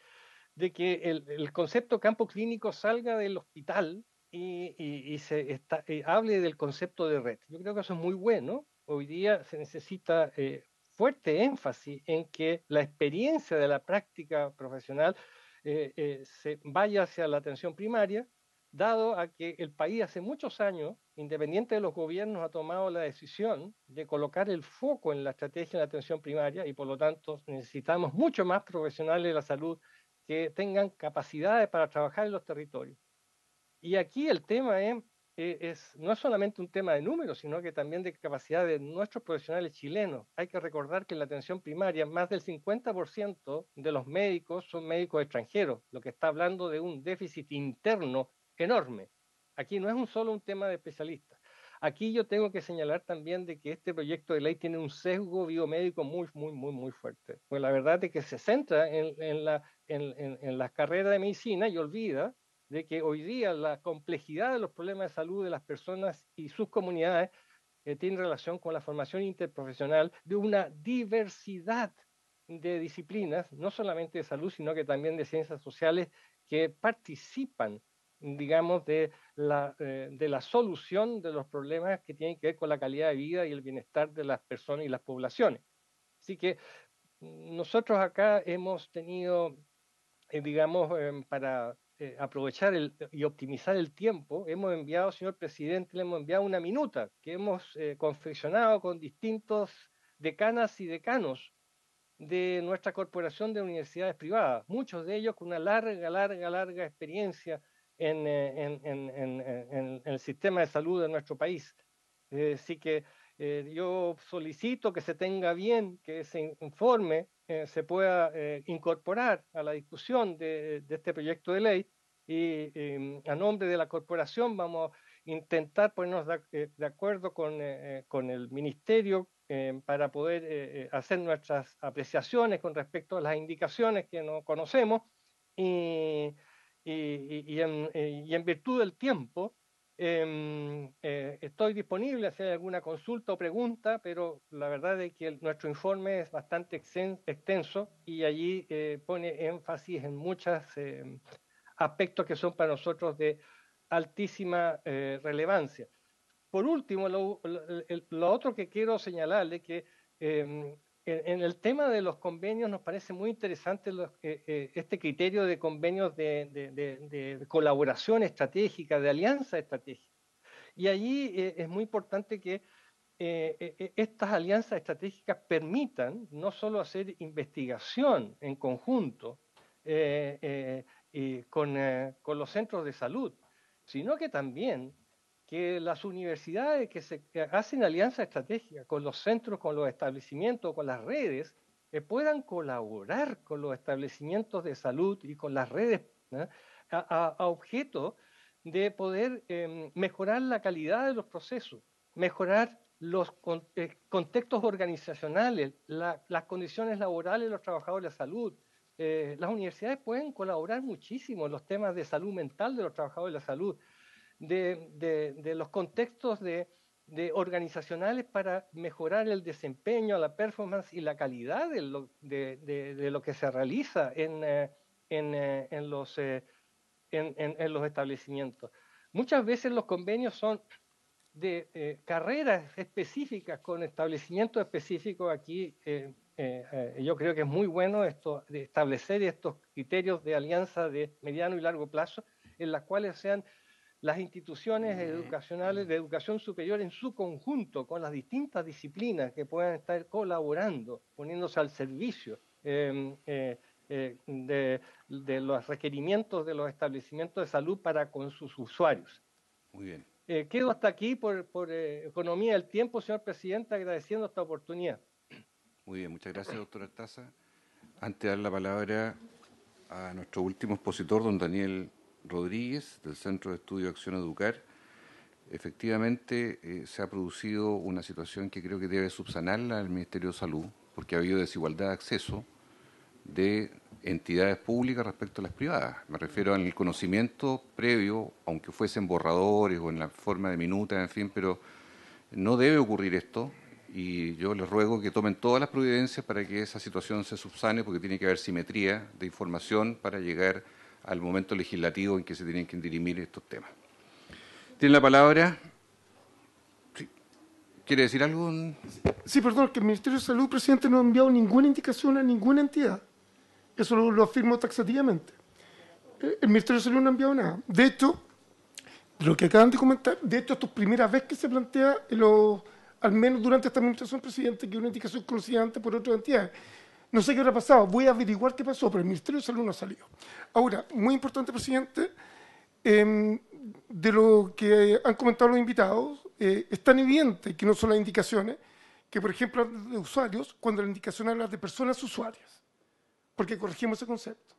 de que el, el concepto campo clínico salga del hospital y, se eh, hable del concepto de red. Yo creo que eso es muy bueno. Hoy día se necesita eh, fuerte énfasis en que la experiencia de la práctica profesional eh, se vaya hacia la atención primaria, dado a que el país hace muchos años, independiente de los gobiernos, ha tomado la decisión de colocar el foco en la estrategia de la atención primaria y por lo tanto necesitamos mucho más profesionales de la salud que tengan capacidades para trabajar en los territorios. Y aquí el tema eh, es, no es solamente un tema de números, sino que también de capacidad de nuestros profesionales chilenos. Hay que recordar que en la atención primaria más del 50% de los médicos son médicos extranjeros, lo que está hablando de un déficit interno enorme. Aquí no es un solo un tema de especialistas. Aquí yo tengo que señalar también de que este proyecto de ley tiene un sesgo biomédico muy, muy, muy, muy fuerte. Pues la verdad es que se centra en, la, en, en las carreras de medicina y olvida de que hoy día la complejidad de los problemas de salud de las personas y sus comunidades eh, tiene relación con la formación interprofesional de una diversidad de disciplinas, no solamente de salud, sino que también de ciencias sociales que participan, digamos, de la, eh, de la solución de los problemas que tienen que ver con la calidad de vida y el bienestar de las personas y las poblaciones. Así que mm, nosotros acá hemos tenido, eh, digamos, em, para eh, aprovechar y optimizar el tiempo, hemos enviado, señor presidente, le hemos enviado una minuta que hemos eh, confeccionado con distintos decanas y decanos de nuestra corporación de universidades privadas, muchos de ellos con una larga, larga, larga experiencia en, eh, el sistema de salud de nuestro país. así que yo solicito que se tenga bien, que se informe eh, se pueda eh, incorporar a la discusión de, este proyecto de ley y em, a nombre de la corporación vamos a intentar ponernos de, eh, acuerdo con, el ministerio em, para poder hacer nuestras apreciaciones con respecto a las indicaciones que no conocemos y en virtud del tiempo Em, eh, estoy disponible a hacer alguna consulta o pregunta, pero la verdad es que nuestro informe es bastante extenso y allí eh, pone énfasis en muchos em, aspectos que son para nosotros de altísima eh, relevancia. Por último, lo, otro que quiero señalarle que em, eh, en el tema de los convenios nos parece muy interesante eh, este criterio de convenios de, colaboración estratégica, de alianza estratégica. Y allí eh, es muy importante que estas alianzas estratégicas permitan no solo hacer investigación en conjunto con los centros de salud, sino que también que las universidades que, se, hacen alianza estratégica con los centros, con los establecimientos, con las redes, puedan colaborar con los establecimientos de salud y con las redes ¿eh? a, objeto de poder em, mejorar la calidad de los procesos, mejorar los eh, contextos organizacionales, las condiciones laborales de los trabajadores de la salud. Eh, las universidades pueden colaborar muchísimo en los temas de salud mental de los trabajadores de la salud, de, los contextos de, organizacionales para mejorar el desempeño, la performance y la calidad de lo, que se realiza en, eh, eh, en, los, eh, en, los establecimientos. Muchas veces los convenios son de carreras específicas con establecimientos específicos aquí. yo creo que es muy bueno esto, de establecer estos criterios de alianza de mediano y largo plazo, en las cuales sean las instituciones educacionales de educación superior en su conjunto, con las distintas disciplinas que puedan estar colaborando, poniéndose al servicio em, eh, eh, de, los requerimientos de los establecimientos de salud para con sus usuarios. Muy bien. Eh, quedo hasta aquí por, economía del tiempo, señor presidente, agradeciendo esta oportunidad. Muy bien, muchas gracias, doctora Taza. Antes de dar la palabra a nuestro último expositor, don Daniel Rodríguez, del Centro de Estudio de Acción Educar, efectivamente eh, se ha producido una situación que creo que debe subsanarla el Ministerio de Salud, porque ha habido desigualdad de acceso de entidades públicas respecto a las privadas. Me refiero al conocimiento previo, aunque fuesen borradores o en la forma de minuta, en fin, pero no debe ocurrir esto y yo les ruego que tomen todas las providencias para que esa situación se subsane porque tiene que haber simetría de información para llegar al momento legislativo en que se tienen que dirimir estos temas. ¿Tiene la palabra? ¿Quiere decir algo? Sí, perdón, que el Ministerio de Salud, presidente, no ha enviado ninguna indicación a ninguna entidad. Eso lo, afirmo taxativamente. Eh, el Ministerio de Salud no ha enviado nada. De hecho, lo que acaban de comentar, de hecho, es es primera vez que se plantea, al menos durante esta administración, presidente, que una indicación conocida por otras entidades. No sé qué habrá pasado, voy a averiguar qué pasó, pero el Ministerio de Salud no ha salido. Ahora, muy importante, presidente, em, de lo que han comentado los invitados, eh, es tan evidente que no son las indicaciones, que por ejemplo de usuarios, cuando la indicación habla de personas usuarias, porque corregimos ese concepto.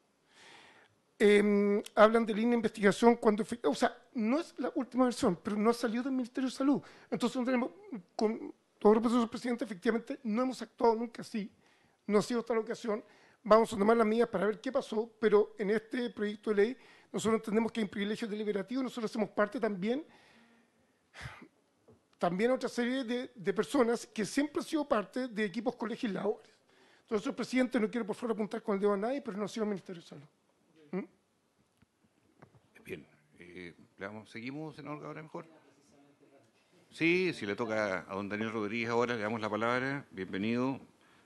Em, hablan de línea de investigación cuando... O sea, no es la última versión, pero no ha salido del Ministerio de Salud. Entonces, con todo presidente, efectivamente no hemos actuado nunca así no ha sido esta la ocasión, vamos a tomar las medidas para ver qué pasó, pero en este proyecto de ley nosotros entendemos que hay un privilegio deliberativo, nosotros hacemos parte también, también otra serie de, personas que siempre han sido parte de equipos colegisladores. Entonces, presidente, no quiero por favor apuntar con el dedo a nadie, pero no ha sido el Ministerio de Salud. ¿Mm? Bien, eh, ¿seguimos, senador, ahora mejor? Sí, si le toca a don Daniel Rodríguez ahora, le damos la palabra. Bienvenido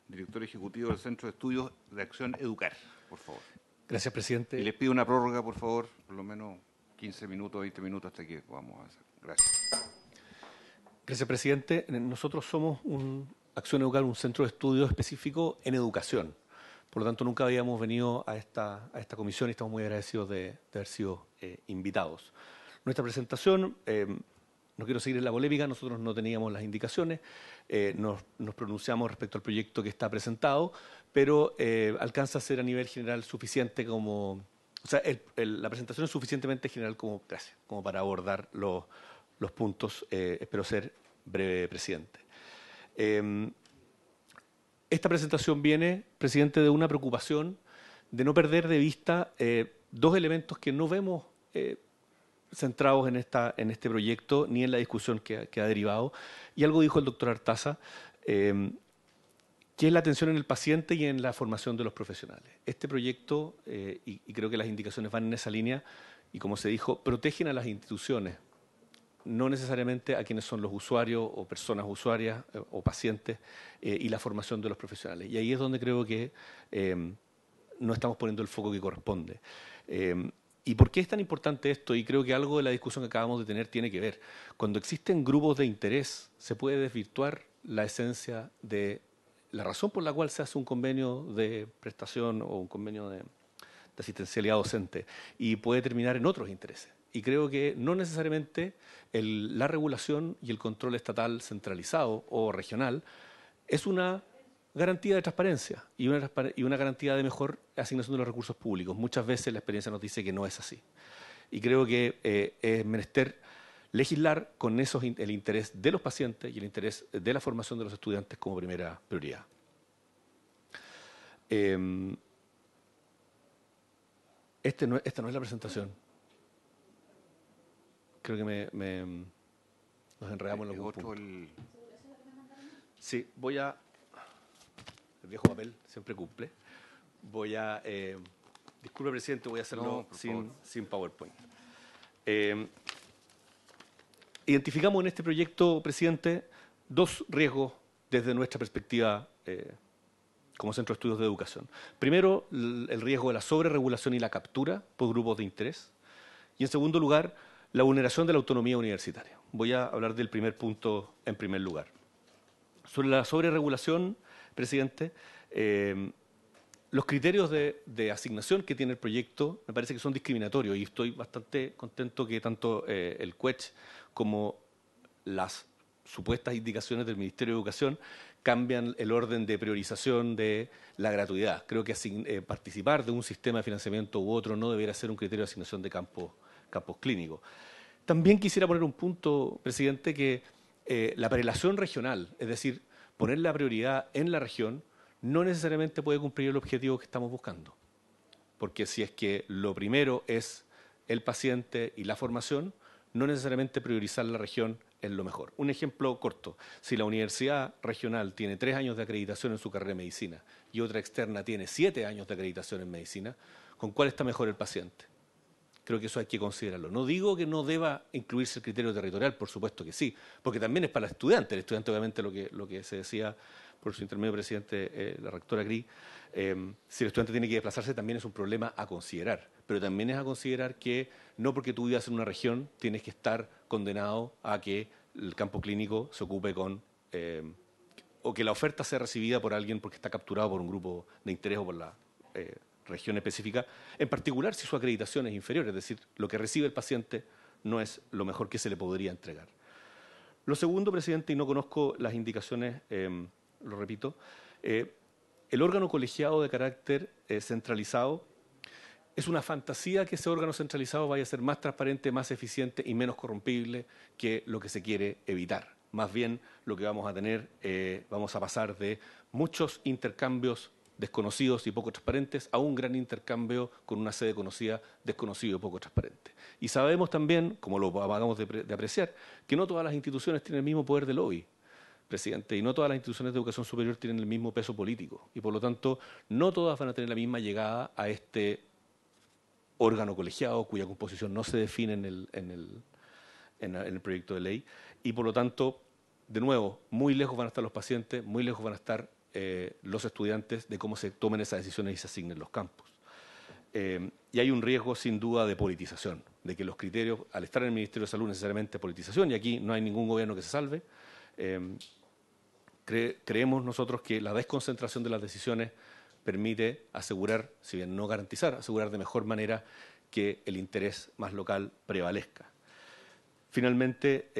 director ejecutivo del Centro de Estudios de Acción Educar, por favor. Gracias, presidente. Y les pido una prórroga, por favor, por lo menos 15 minutos, 20 minutos hasta que podamos hacer. Gracias. Gracias, presidente. Nosotros somos un Acción Educar, un centro de estudios específico en educación. Por lo tanto, nunca habíamos venido a esta, comisión y estamos muy agradecidos de, de haber sido eh, invitados. Nuestra presentación eh, no quiero seguir en la polémica, nosotros no teníamos las indicaciones, eh, nos, pronunciamos respecto al proyecto que está presentado, pero eh, alcanza a ser a nivel general suficiente como, o sea, la presentación es suficientemente general como, para abordar los, puntos, eh, espero ser breve, presidente. Em, esta presentación viene, presidente, de una preocupación de no perder de vista dos elementos que no vemos centrados en, esta, en este proyecto ni en la discusión que, ha derivado. Y algo dijo el doctor Artaza, em, que es la atención en el paciente y en la formación de los profesionales. Este proyecto, eh, y, creo que las indicaciones van en esa línea, y como se dijo, protegen a las instituciones, no necesariamente a quienes son los usuarios o personas usuarias eh, o pacientes eh, y la formación de los profesionales. Y ahí es donde creo que em, no estamos poniendo el foco que corresponde. Em, ¿Y por qué es tan importante esto? Y creo que algo de la discusión que acabamos de tener tiene que ver. Cuando existen grupos de interés, se puede desvirtuar la esencia de la razón por la cual se hace un convenio de prestación o un convenio de, asistencialidad docente y puede terminar en otros intereses. Y creo que no necesariamente la regulación y el control estatal centralizado o regional es una garantía de transparencia y una, garantía de mejor asignación de los recursos públicos. Muchas veces la experiencia nos dice que no es así. Y creo que eh, es menester legislar con esos, el interés de los pacientes y el interés de la formación de los estudiantes como primera prioridad. Em, este no, esta no es la presentación. Creo que me, nos enredamos en eh, los otro Sí, voy a el viejo papel siempre cumple. Voy a, eh, disculpe presidente, voy a hacerlo sin, PowerPoint. Eh, identificamos en este proyecto, presidente, dos riesgos desde nuestra perspectiva eh, como Centro de Estudios de Educación. Primero, el riesgo de la sobreregulación y la captura por grupos de interés. Y en segundo lugar, la vulneración de la autonomía universitaria. Voy a hablar del primer punto en primer lugar. Sobre la sobreregulación, presidente, em, los criterios de, asignación que tiene el proyecto me parece que son discriminatorios y estoy bastante contento que tanto eh, el CUECH como las supuestas indicaciones del Ministerio de Educación cambian el orden de priorización de la gratuidad. Creo que eh, participar de un sistema de financiamiento u otro no debería ser un criterio de asignación de campos clínicos. También quisiera poner un punto, presidente, que eh, la prelación regional, es decir, poner la prioridad en la región, no necesariamente puede cumplir el objetivo que estamos buscando. Porque si es que lo primero es el paciente y la formación, no necesariamente priorizar la región es lo mejor. Un ejemplo corto, si la universidad regional tiene tres años de acreditación en su carrera de medicina y otra externa tiene siete años de acreditación en medicina, ¿con cuál está mejor el paciente? Creo que eso hay que considerarlo. No digo que no deba incluirse el criterio territorial, por supuesto que sí, porque también es para el estudiante. El estudiante, obviamente, lo que, lo que se decía por su intermedio presidente, eh, la rectora Gris, eh, si el estudiante tiene que desplazarse también es un problema a considerar. Pero también es a considerar que no porque tú vivas en una región tienes que estar condenado a que el campo clínico se ocupe con... Eh, o que la oferta sea recibida por alguien porque está capturado por un grupo de interés o por la región específica, en particular si su acreditación es inferior, es decir, lo que recibe el paciente no es lo mejor que se le podría entregar. Lo segundo, presidente, y no conozco las indicaciones, em, lo repito, eh, el órgano colegiado de carácter eh, centralizado es una fantasía que ese órgano centralizado vaya a ser más transparente, más eficiente y menos corrompible que lo que se quiere evitar. Más bien lo que vamos a tener, eh, vamos a pasar de muchos intercambios desconocidos y poco transparentes a un gran intercambio con una sede conocida, desconocido y poco transparente. Y sabemos también, como lo acabamos de, apreciar, que no todas las instituciones tienen el mismo poder de lobby, presidente, y no todas las instituciones de educación superior tienen el mismo peso político, y por lo tanto no todas van a tener la misma llegada a este órgano colegiado cuya composición no se define en el proyecto de ley, y por lo tanto, de nuevo, muy lejos van a estar los pacientes, muy lejos van a estar eh, los estudiantes de cómo se tomen esas decisiones y se asignen los campos. Eh, y hay un riesgo sin duda de politización, de que los criterios, al estar en el Ministerio de Salud necesariamente politización, y aquí no hay ningún gobierno que se salve, eh, creemos nosotros que la desconcentración de las decisiones permite asegurar, si bien no garantizar, asegurar de mejor manera que el interés más local prevalezca. Finalmente,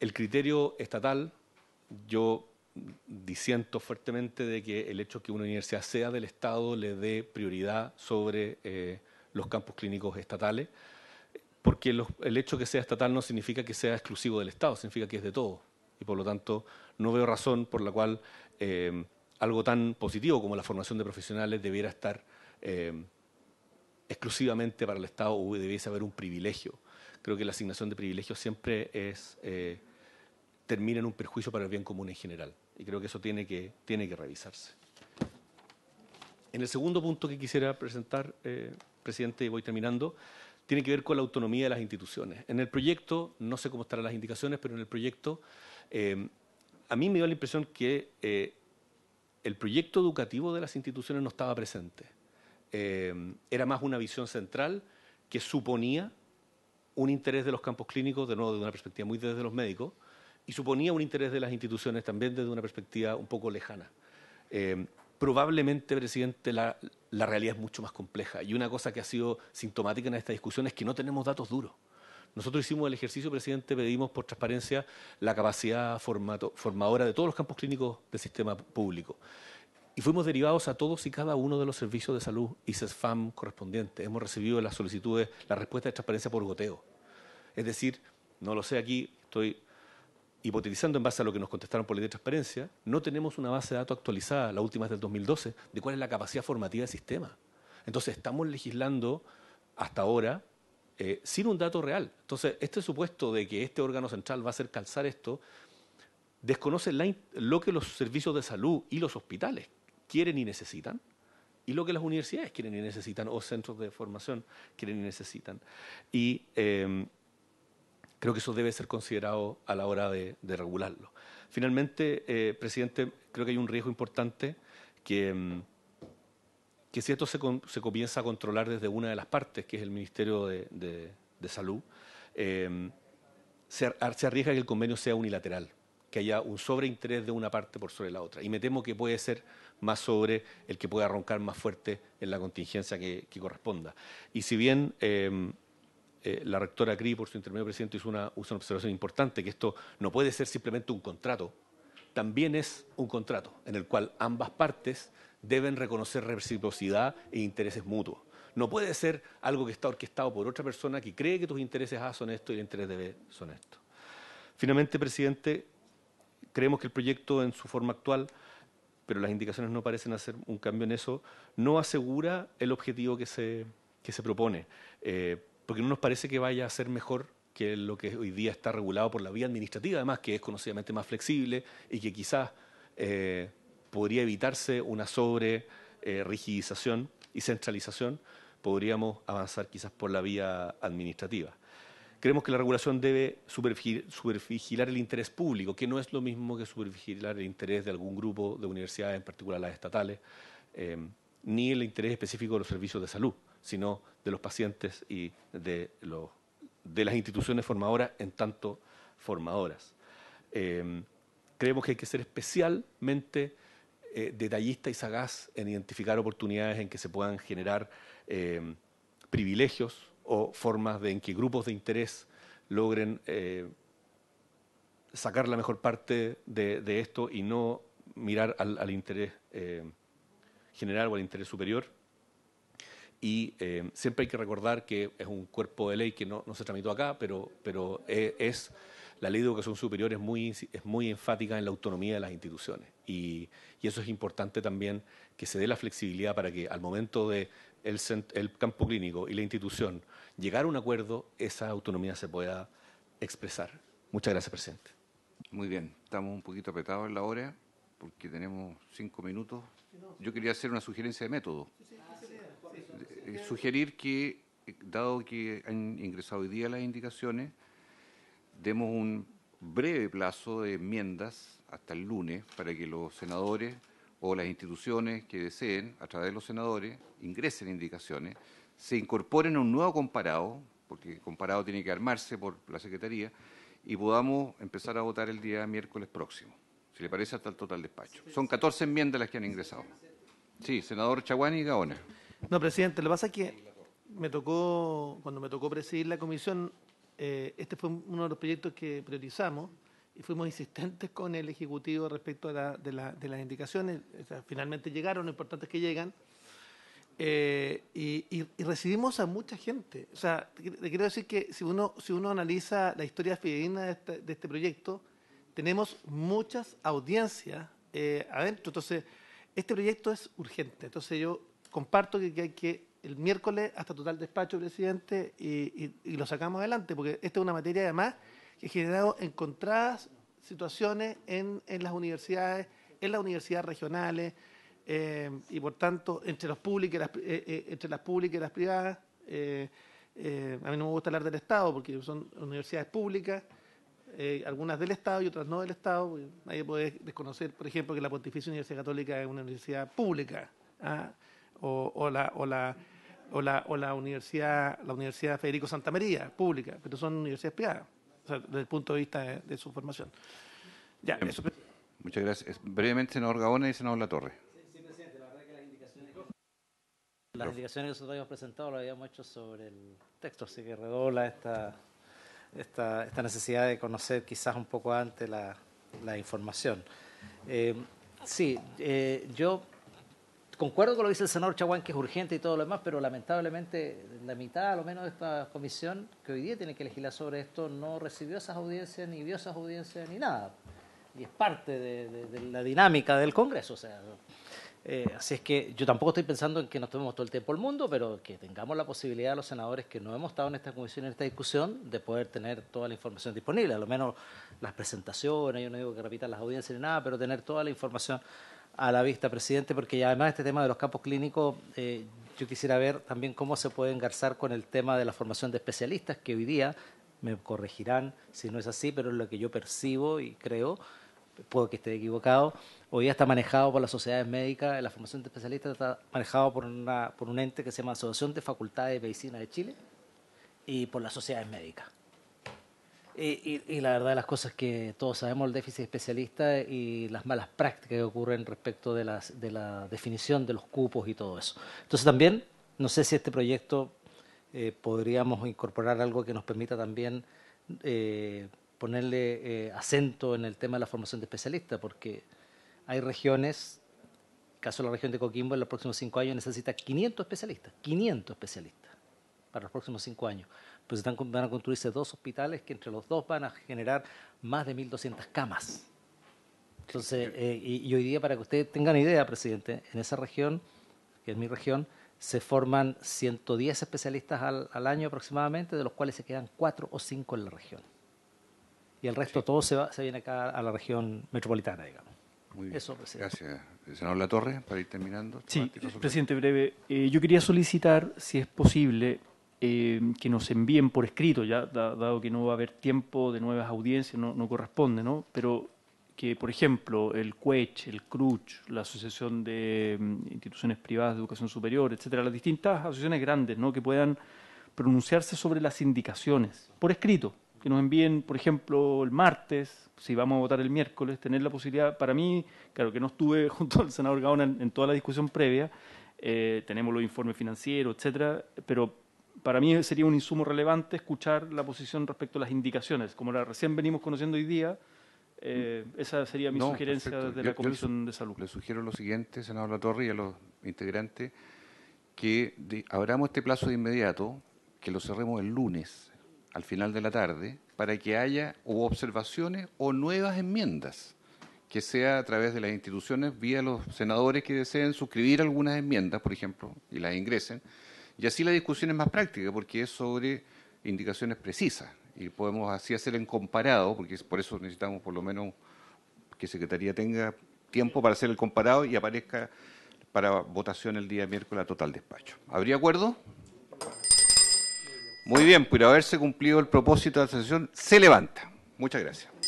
el criterio estatal, yo disiento fuertemente de que el hecho que una universidad sea del Estado le dé prioridad sobre eh, los campos clínicos estatales, porque el hecho de que sea estatal no significa que sea exclusivo del Estado, significa que es de todo, Y por lo tanto, no veo razón por la cual eh, algo tan positivo como la formación de profesionales debiera estar eh, exclusivamente para el Estado o debiese haber un privilegio. Creo que la asignación de privilegios siempre es termina en un perjuicio para el bien común en general y creo que eso tiene que, revisarse. En el segundo punto que quisiera presentar, eh, presidente, y voy terminando, tiene que ver con la autonomía de las instituciones. En el proyecto, no sé cómo estarán las indicaciones, pero en el proyecto, eh, a mí me dio la impresión que eh, el proyecto educativo de las instituciones no estaba presente. era más una visión central que suponía un interés de los campos clínicos, de nuevo, desde una perspectiva muy desde los médicos, y suponía un interés de las instituciones también desde una perspectiva un poco lejana. Eh, probablemente, presidente, la, realidad es mucho más compleja y una cosa que ha sido sintomática en esta discusión es que no tenemos datos duros. Nosotros hicimos el ejercicio, presidente, pedimos por transparencia la capacidad formadora de todos los campos clínicos del sistema público. Y fuimos derivados a todos y cada uno de los servicios de salud y CESFAM correspondientes. Hemos recibido las solicitudes, la respuesta de transparencia por goteo. Es decir, no lo sé aquí, estoy hipotetizando en base a lo que nos contestaron por ley de transparencia, no tenemos una base de datos actualizada, la última es del 2012, de cuál es la capacidad formativa del sistema. Entonces estamos legislando hasta ahora eh, sin un dato real. Entonces, este supuesto de que este órgano central va a hacer calzar esto, desconoce lo que los servicios de salud y los hospitales quieren y necesitan, y lo que las universidades quieren y necesitan, o centros de formación quieren y necesitan. Y... Em, creo que eso debe ser considerado a la hora de, regularlo. Finalmente, eh, presidente, creo que hay un riesgo importante que, mm, que si esto se, comienza a controlar desde una de las partes, que es el Ministerio de, Salud, em, se, arriesga que el convenio sea unilateral que haya un sobreinterés de una parte por sobre la otra. Y me temo que puede ser más sobre el que pueda roncar más fuerte en la contingencia que, corresponda. Y si bien em, eh, la rectora CRI, por su intermedio presidente, hizo una, observación importante, que esto no puede ser simplemente un contrato, también es un contrato en el cual ambas partes deben reconocer reciprocidad e intereses mutuos. No puede ser algo que está orquestado por otra persona que cree que tus intereses A ah, son esto y el interés de B son esto. Finalmente, presidente, creemos que el proyecto en su forma actual, pero las indicaciones no parecen hacer un cambio en eso, no asegura el objetivo que se, propone. Eh, porque no nos parece que vaya a ser mejor que lo que hoy día está regulado por la vía administrativa, además, que es conocidamente más flexible y que quizás eh, podría evitarse una sobre eh, rigidización y centralización, podríamos avanzar quizás por la vía administrativa. Creemos que la regulación debe supervigilar el interés público, que no es lo mismo que supervigilar el interés de algún grupo de universidades, en particular las estatales, eh, ni el interés específico de los servicios de salud sino de los pacientes y de, de las instituciones formadoras en tanto formadoras. Em, creemos que hay que ser especialmente eh, detallista y sagaz en identificar oportunidades en que se puedan generar em, privilegios o formas de, en que grupos de interés logren eh, sacar la mejor parte de, esto y no mirar al interés em, general o al interés superior. Y eh, siempre hay que recordar que es un cuerpo de ley que no, se tramitó acá, pero, pero e, es, la ley de educación superior es muy, es muy enfática en la autonomía de las instituciones. Y, eso es importante también que se dé la flexibilidad para que al momento de el, el, campo clínico y la institución llegar a un acuerdo, esa autonomía se pueda expresar. Muchas gracias, presidente. Muy bien, estamos un poquito apretados en la hora porque tenemos cinco minutos. Yo quería hacer una sugerencia de método. Eh, sugerir que, eh, dado que han ingresado hoy día las indicaciones, demos un breve plazo de enmiendas hasta el lunes para que los senadores o las instituciones que deseen, a través de los senadores, ingresen indicaciones, se incorporen a un nuevo comparado, porque el comparado tiene que armarse por la Secretaría, y podamos empezar a votar el día miércoles próximo, si le parece hasta el total despacho. Son 14 enmiendas las que han ingresado. Sí, senador Chaguán y Gaona. No, presidente, lo que pasa es que me tocó, cuando me tocó presidir la comisión, eh, este fue uno de los proyectos que priorizamos y fuimos insistentes con el Ejecutivo respecto a de, las indicaciones. finalmente llegaron, lo importante es que llegan. Eh, y, recibimos a mucha gente. O sea, le quiero decir que si uno, si uno analiza la historia fidedigna de este, de este proyecto, tenemos muchas audiencias eh, adentro. Entonces, este proyecto es urgente. Entonces yo comparto que, hay que el miércoles hasta total despacho, presidente, y, lo sacamos adelante, porque esta es una materia además que ha generado encontradas situaciones en, las universidades, en las universidades regionales, eh, y por tanto, entre, los públicos las, eh, eh, entre las públicas y las privadas. a mí no me gusta hablar del Estado, porque son universidades públicas, algunas del Estado y otras no del Estado. Nadie puede desconocer, por ejemplo, que la Pontificia Universidad Católica es una universidad pública. ¿ah? o, la, o, la, la, universidad, la Universidad Federico Santa María, pública, pero son universidades privadas, desde el punto de vista de, su formación. Ya, eso. Muchas gracias. Brevemente, senador Gaona y senador La Torre. Sí, presidente, la verdad que las indicaciones que, las indicaciones que nosotros habíamos presentado lo habíamos hecho sobre el texto, así que redobla esta, esta, esta necesidad de conocer quizás un poco antes la, la información. Eh, sí, eh, yo concuerdo con lo que dice el senador Chaguán, que es urgente y todo lo demás, pero lamentablemente la mitad, a lo menos, de esta comisión que hoy día tiene que legislar sobre esto no recibió esas audiencias, ni vio esas audiencias, ni nada. Y es parte de, la dinámica del Congreso. O sea, eh, así es que yo tampoco estoy pensando en que nos tomemos todo el tiempo el mundo, pero que tengamos la posibilidad los senadores que no hemos estado en esta comisión, en esta discusión, de poder tener toda la información disponible, a lo menos las presentaciones, yo no digo que repitan las audiencias ni nada, pero tener toda la información a la vista, presidente, porque además este tema de los campos clínicos, eh, yo quisiera ver también cómo se puede engarzar con el tema de la formación de especialistas, que hoy día me corregirán si no es así, pero es lo que yo percibo y creo, puedo que esté equivocado, hoy día está manejado por las sociedades médicas, la formación de especialistas está manejado por, una, por un ente que se llama Asociación de Facultades de Medicina de Chile y por las sociedades médicas. Y, la verdad de las cosas que todos sabemos, el déficit especialista y las malas prácticas que ocurren respecto de, la definición de los cupos y todo eso. Entonces también, no sé si este proyecto eh, podríamos incorporar algo que nos permita también eh, ponerle eh, acento en el tema de la formación de especialistas, porque hay regiones, caso de la región de Coquimbo, en los próximos cinco años necesita 500 especialistas, 500 especialistas para los próximos cinco años pues van a construirse dos hospitales que entre los dos van a generar más de 1.200 camas. Entonces, eh, y, hoy día, para que ustedes tengan idea, presidente, en esa región, que es mi región, se forman 110 especialistas al, año aproximadamente, de los cuales se quedan 4 o 5 en la región. Y el resto todo se, va, se viene acá a la región metropolitana, digamos. Muy bien. Eso, presidente. Gracias. Eh, senador La Torre, para ir terminando. Sí, presidente, breve. Eh, yo quería solicitar, si es posible, Em, que nos envíen por escrito, ya dado que no va a haber tiempo de nuevas audiencias, no, corresponde, ¿no? Pero que, por ejemplo, el CUECH, el CRUCH, la Asociación de em, Instituciones Privadas de Educación Superior, etcétera, las distintas asociaciones grandes, ¿no? Que puedan pronunciarse sobre las indicaciones por escrito, que nos envíen, por ejemplo, el martes, si vamos a votar el miércoles, tener la posibilidad, para mí, claro que no estuve <laughs> junto al senador Gaona en, toda la discusión previa, eh, tenemos los informes financieros, etcétera, pero para mí sería un insumo relevante escuchar la posición respecto a las indicaciones. Como la recién venimos conociendo hoy día, eh, esa sería mi sugerencia de la Comisión de Salud. Le sugiero lo siguiente, senador Latorre, y a los integrantes, que abramos este plazo de inmediato, que lo cerremos el lunes, al final de la tarde, para que haya o observaciones o nuevas enmiendas, que sea a través de las instituciones, vía los senadores que deseen suscribir algunas enmiendas, por ejemplo, y las ingresen y así la discusión es más práctica porque es sobre indicaciones precisas y podemos así hacer en comparado, porque por eso necesitamos por lo menos que Secretaría tenga tiempo para hacer el comparado y aparezca para votación el día miércoles a total despacho. ¿Habría acuerdo? Muy bien, por haberse cumplido el propósito de la sesión, se levanta. Muchas gracias.